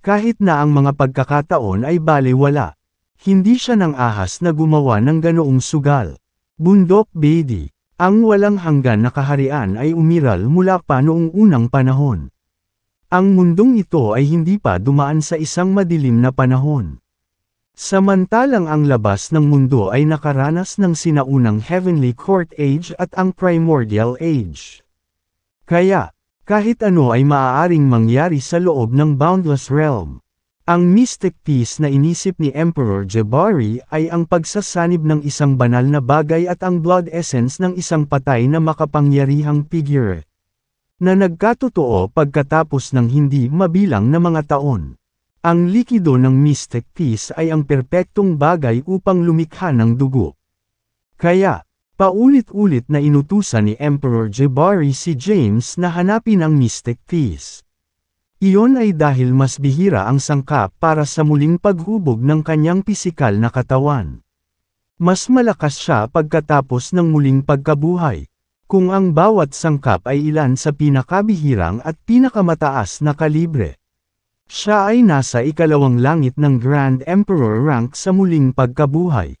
Kahit na ang mga pagkakataon ay balewala. Hindi siya ng ahas na gumawa ng ganoong sugal. Bundok Beatty, ang walang hanggan na kaharian ay umiral mula pa noong unang panahon. Ang mundong ito ay hindi pa dumaan sa isang madilim na panahon. Samantalang ang labas ng mundo ay nakaranas ng sinaunang Heavenly Court Age at ang Primordial Age. Kaya, kahit ano ay maaaring mangyari sa loob ng Boundless Realm. Ang mystic peace na inisip ni Emperor Jabari ay ang pagsasanib ng isang banal na bagay at ang blood essence ng isang patay na makapangyarihang figure na nagkatotoo pagkatapos ng hindi mabilang na mga taon. Ang likido ng mystic peace ay ang perpektong bagay upang lumikha ng dugo. Kaya, paulit-ulit na inutusan ni Emperor Jabari si James na hanapin ang mystic peace. Iyon ay dahil mas bihira ang sangkap para sa muling paghubog ng kanyang pisikal na katawan. Mas malakas siya pagkatapos ng muling pagkabuhay. Kung ang bawat sangkap ay ilan sa pinakabihirang at pinakamataas na kalibre. Siya ay nasa ikalawang langit ng Grand Emperor rank sa muling pagkabuhay.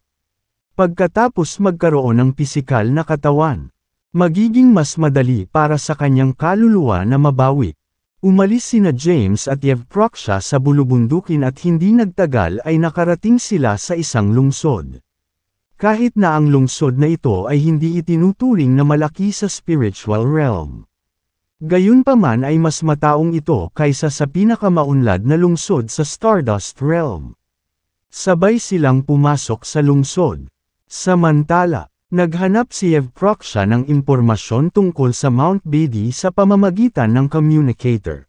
Pagkatapos magkaroon ng pisikal na katawan, magiging mas madali para sa kanyang kaluluwa na mabawi. Umalis sina James at Yevproksha sa bulubundukin at hindi nagtagal ay nakarating sila sa isang lungsod. Kahit na ang lungsod na ito ay hindi itinuturing na malaki sa spiritual realm. Gayunpaman ay mas mataong ito kaysa sa pinakamaunlad na lungsod sa Stardust Realm. Sabay silang pumasok sa lungsod. Samantala, naghanap si Evproxia ng impormasyon tungkol sa Mount Bedi sa pamamagitan ng communicator.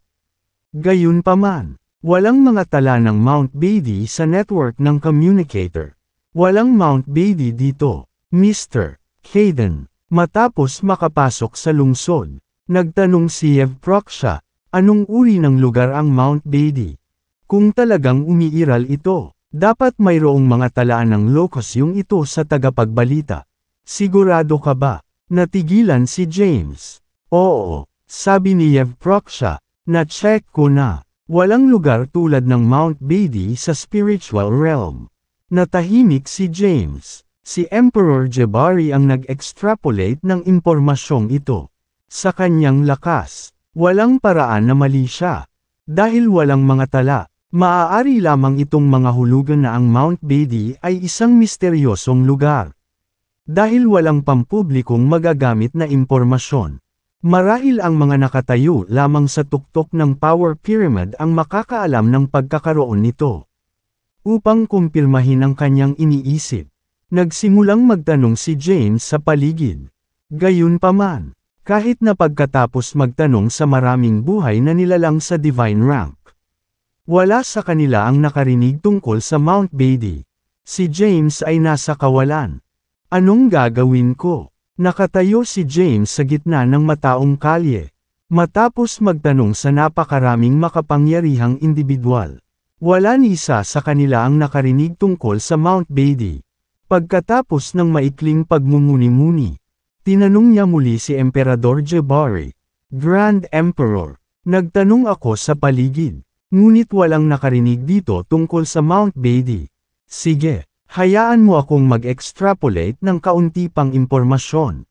Gayunpaman, walang mga tala ng Mount Bedi sa network ng communicator. Walang Mount Baby dito, Mr. Hayden. Matapos makapasok sa lungsod, nagtanong si Ev Proksha, anong uri ng lugar ang Mount Baby? Kung talagang umiiral ito, dapat mayroong mga talaan ng locus yung ito sa tagapagbalita. Sigurado ka ba? Natigilan si James. Oo, sabi ni Yev Proksha, na-check ko na. Walang lugar tulad ng Mount Beatty sa spiritual realm. Natahimik si James. Si Emperor Jabari ang nag-extrapolate ng impormasyong ito. Sa kanyang lakas, walang paraan na mali siya. Dahil walang mga tala, maaari lamang itong mga hulugan na ang Mount Beatty ay isang misteryosong lugar. Dahil walang pampublikong magagamit na impormasyon. Marahil ang mga nakatayo lamang sa tuktok ng Power Pyramid ang makakaalam ng pagkakaroon nito. Upang kumpirmahin ang kanyang iniisip, nagsimulang magtanong si James sa paligid. Gayunpaman, kahit na pagkatapos magtanong sa maraming buhay na nilalang sa divine rank, wala sa kanila ang nakarinig tungkol sa Mount Beatty. Si James ay nasa kawalan. Anong gagawin ko? Nakatayo si James sa gitna ng mataong kalye. Matapos magtanong sa napakaraming makapangyarihang individual, wala ni isa sa kanila ang nakarinig tungkol sa Mount Beatty. Pagkatapos ng maikling pagmumuni-muni, tinanong niya muli si Emperador Jabari, Grand Emperor, nagtanong ako sa paligid, ngunit walang nakarinig dito tungkol sa Mount Beatty. Sige, hayaan mo akong mag-extrapolate ng kaunti pang impormasyon.